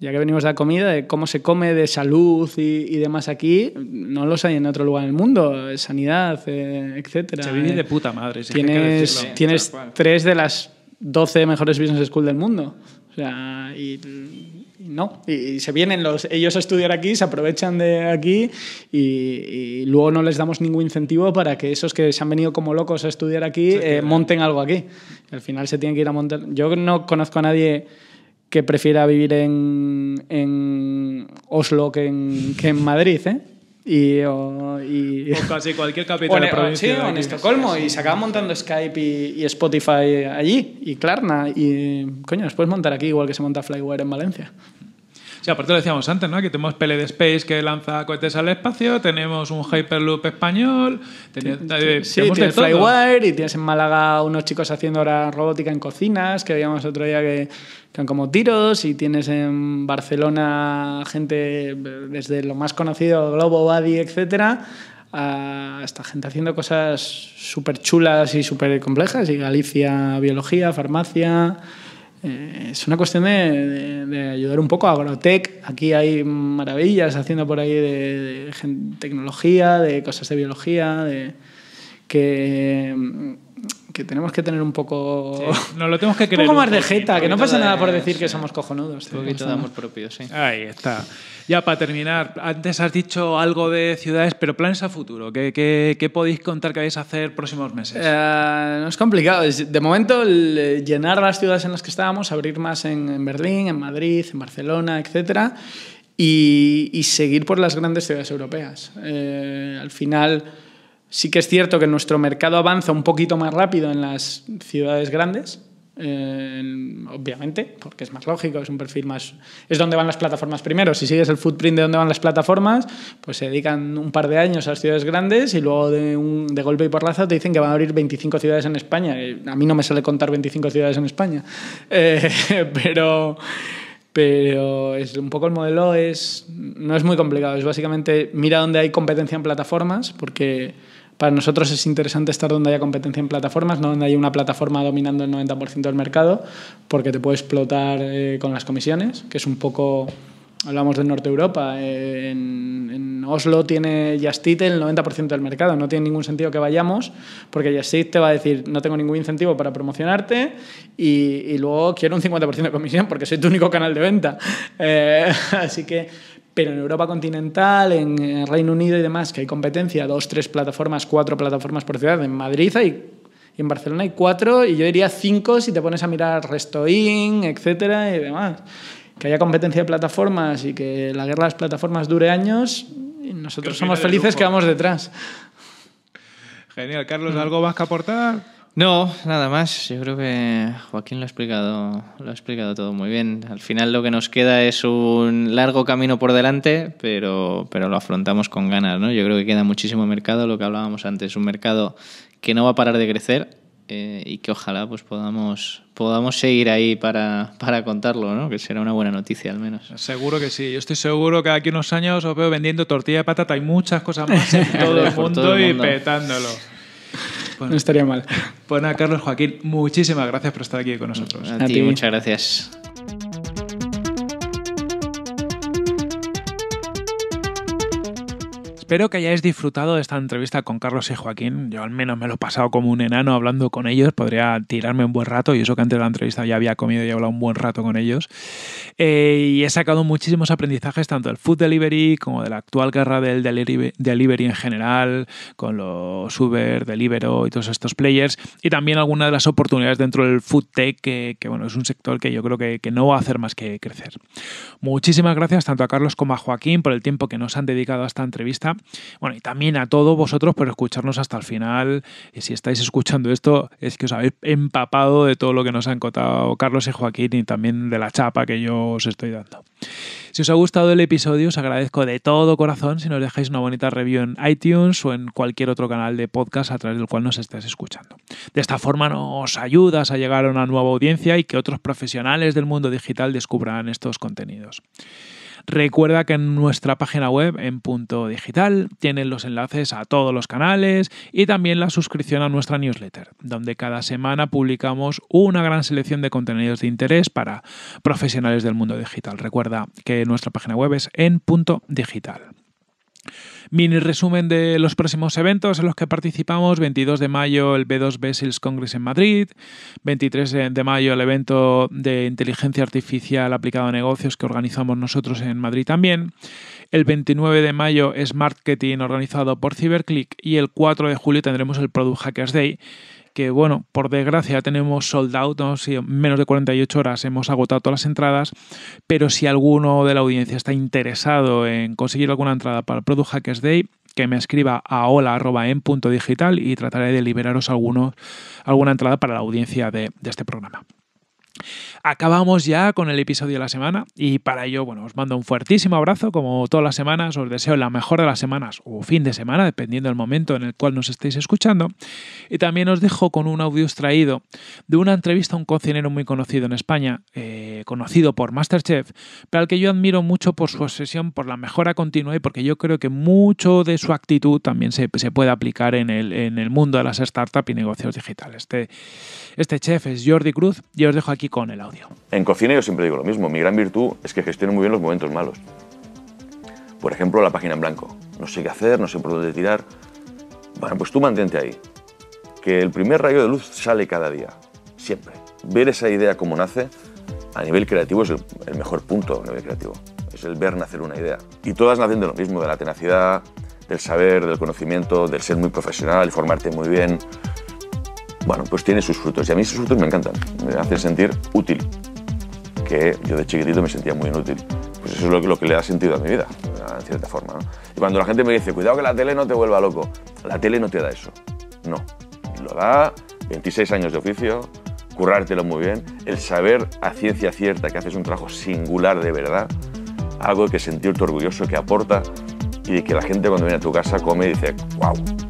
ya que venimos de la comida, de cómo se come, de salud y, demás aquí, no los hay en otro lugar del mundo, eh, sanidad, eh, etcétera. Se vive eh, de puta madre. tienes tres de las doce mejores business school del mundo. O sea, y no. Y, se vienen los, ellos a estudiar aquí, se aprovechan de aquí y, luego no les damos ningún incentivo para que esos que se han venido como locos a estudiar aquí eh, monten algo aquí. Al final se tienen que ir a montar. Yo no conozco a nadie que prefiera vivir en, Oslo que en, Madrid, ¿eh? Y casi cualquier capital provincia. en Estocolmo, y se acaban montando Skype y, Spotify allí, y Klarna, y coño, los puedes montar aquí igual que se monta Flyware en Valencia. Sí, aparte lo decíamos antes, ¿no? Que tenemos Pele de Space que lanza cohetes al espacio, tenemos un Hyperloop español, eh, tenemos Flywire y tienes en Málaga unos chicos haciendo ahora robótica en cocinas, que veíamos otro día que eran como tiros y tienes en Barcelona gente eh, desde lo más conocido, Globo Body, etcétera, Hasta gente haciendo cosas súper chulas y súper complejas, y Galicia, biología, farmacia, eh, es una cuestión de, ayudar un poco a Agrotech. Aquí hay maravillas haciendo por ahí de, de tecnología, de cosas de biología, de que que tenemos que tener un poco. (laughs) no lo tenemos que Un más de jeta, que no ¿eh? pasa nada por decir que somos cojonudos. Un poquito de amor sí. Ahí está. Ya para terminar, antes has dicho algo de ciudades, pero planes a futuro. ¿Qué, podéis contar que vais a hacer próximos meses? Eh, no es complicado. De momento, eh, llenar las ciudades en las que estábamos, abrir más en, Berlín, en Madrid, en Barcelona, etc. Y, seguir por las grandes ciudades europeas. al final Sí que es cierto que nuestro mercado avanza un poquito más rápido en las ciudades grandes, eh, obviamente, porque es más lógico, es un perfil más... Es donde van las plataformas primero. Si sigues el footprint de donde van las plataformas, pues se dedican un par de años a las ciudades grandes y luego de, un, de golpe y por porrazo te dicen que van a abrir 25 ciudades en España. Eh, a mí no me sale contar 25 ciudades en España. (laughs) Eh, pero... Pero es un poco el modelo es, no es muy complicado, es básicamente mira dónde hay competencia en plataformas, porque para nosotros es interesante estar donde haya competencia en plataformas, no donde haya una plataforma dominando el 90% del mercado, porque te puede explotar eh, con las comisiones, que es un poco hablamos del norte de Europa, eh, en, Oslo tiene Justit el 90% del mercado, no tiene ningún sentido que vayamos, porque Justit te va a decir, no tengo ningún incentivo para promocionarte y, luego quiero un 50% de comisión porque soy tu único canal de venta. (laughs) Eh, así que pero en Europa continental, en Reino Unido y demás, que hay competencia, dos, tres plataformas, cuatro plataformas por ciudad. En Madrid y en Barcelona hay cuatro, y yo diría cinco si te pones a mirar Restoin, etcétera y demás. Que haya competencia de plataformas y que la guerra de las plataformas dure años, nosotros somos felices que vamos detrás. Genial, Carlos, ¿algo más que aportar? No, nada más. Yo creo que Joaquín lo ha explicado, lo ha explicado todo muy bien. Al final lo que nos queda es un largo camino por delante, pero, pero lo afrontamos con ganas, ¿no? Yo creo que queda muchísimo mercado, lo que hablábamos antes, un mercado que no va a parar de crecer eh, y que ojalá pues podamos, podamos seguir ahí para, contarlo, ¿no? Que será una buena noticia al menos. Seguro que sí. Yo estoy seguro que aquí unos años os veo vendiendo tortilla de patata y muchas cosas más en (laughs) todo el mundo y petándolo no estaría mal. Bueno, Carlos Joaquín, muchísimas gracias por estar aquí con nosotros. a ti. muchas gracias. Espero que hayáis disfrutado de esta entrevista con Carlos y Joaquín. Yo al menos me lo he pasado como un enano hablando con ellos. Podría tirarme un buen rato y eso que antes de la entrevista ya había comido y hablado un buen rato con ellos. Eh, y he sacado muchísimos aprendizajes tanto del food delivery como de la actual guerra del delivery, en general, con los Uber, Deliveroo y todos estos players. Y también algunas de las oportunidades dentro del food tech, que, bueno, es un sector que yo creo que no va a hacer más que crecer. Muchísimas gracias tanto a Carlos como a Joaquín por el tiempo que nos han dedicado a esta entrevista bueno, y también a todos vosotros por escucharnos hasta el final. Y si estáis escuchando esto, es que os habéis empapado de todo lo que nos han contado Carlos y Joaquín y también de la chapa que yo os estoy dando. Si os ha gustado el episodio, os agradezco de todo corazón si nos dejáis una bonita review en iTunes o en cualquier otro canal de podcast a través del cual nos estés escuchando. De esta forma nos ayudas a llegar a una nueva audiencia y que otros profesionales del mundo digital descubran estos contenidos. Recuerda que en nuestra página web, en punto digital, tienen los enlaces a todos los canales y también la suscripción a nuestra newsletter, donde cada semana publicamos una gran selección de contenidos de interés para profesionales del mundo digital. Recuerda que nuestra página web es en punto digital. Mini resumen de los próximos eventos en los que participamos. 22 de mayo el B2B Sales Congress en Madrid. 23 de mayo el evento de inteligencia artificial aplicado a negocios que organizamos nosotros en Madrid también. El 29 de mayo es Marketing organizado por Cyberclick y el 4 de julio tendremos el Product Hackers Day que bueno, por desgracia tenemos sold out, menos de 48 horas hemos agotado todas las entradas, pero si alguno de la audiencia está interesado en conseguir alguna entrada para el Product Hackers Day, que me escriba a digital y trataré de liberaros alguna entrada para la audiencia de este programa. Acabamos ya con el episodio de la semana y para ello, bueno, os mando un fuertísimo abrazo como todas las semanas, os deseo la mejor de las semanas o fin de semana, dependiendo del momento en el cual nos estéis escuchando. Y también os dejo con un audio extraído de una entrevista a un cocinero muy conocido en España, eh, conocido por Masterchef, pero al que yo admiro mucho por su obsesión por la mejora continua y porque yo creo que mucho de su actitud también se, puede aplicar en el, mundo de las startups y negocios digitales. Este, este chef es Jordi Cruz y os dejo aquí con el audio. En cocina yo siempre digo lo mismo, mi gran virtud es que gestiono muy bien los momentos malos. Por ejemplo, la página en blanco. No sé qué hacer, no sé por dónde tirar. Bueno, pues tú mantente ahí. Que el primer rayo de luz sale cada día, siempre. Ver esa idea como nace a nivel creativo es el, mejor punto a nivel creativo. Es el ver nacer una idea. Y todas nacen de lo mismo, de la tenacidad, del saber, del conocimiento, del ser muy profesional, formarte muy bien, bueno, pues tiene sus frutos. Y a mí sus frutos me encantan. Me hacen sentir útil. Que yo de chiquitito me sentía muy inútil. Pues eso es lo que, lo que le da sentido a mi vida, en cierta forma. Y cuando la gente me dice, cuidado que la tele no te vuelva loco. La tele no te da eso. No. Lo da 26 años de oficio, currártelo muy bien, el saber a ciencia cierta que haces un trabajo singular de verdad, algo que sentirte orgulloso, que aporta y que la gente cuando viene a tu casa come y dice, wow,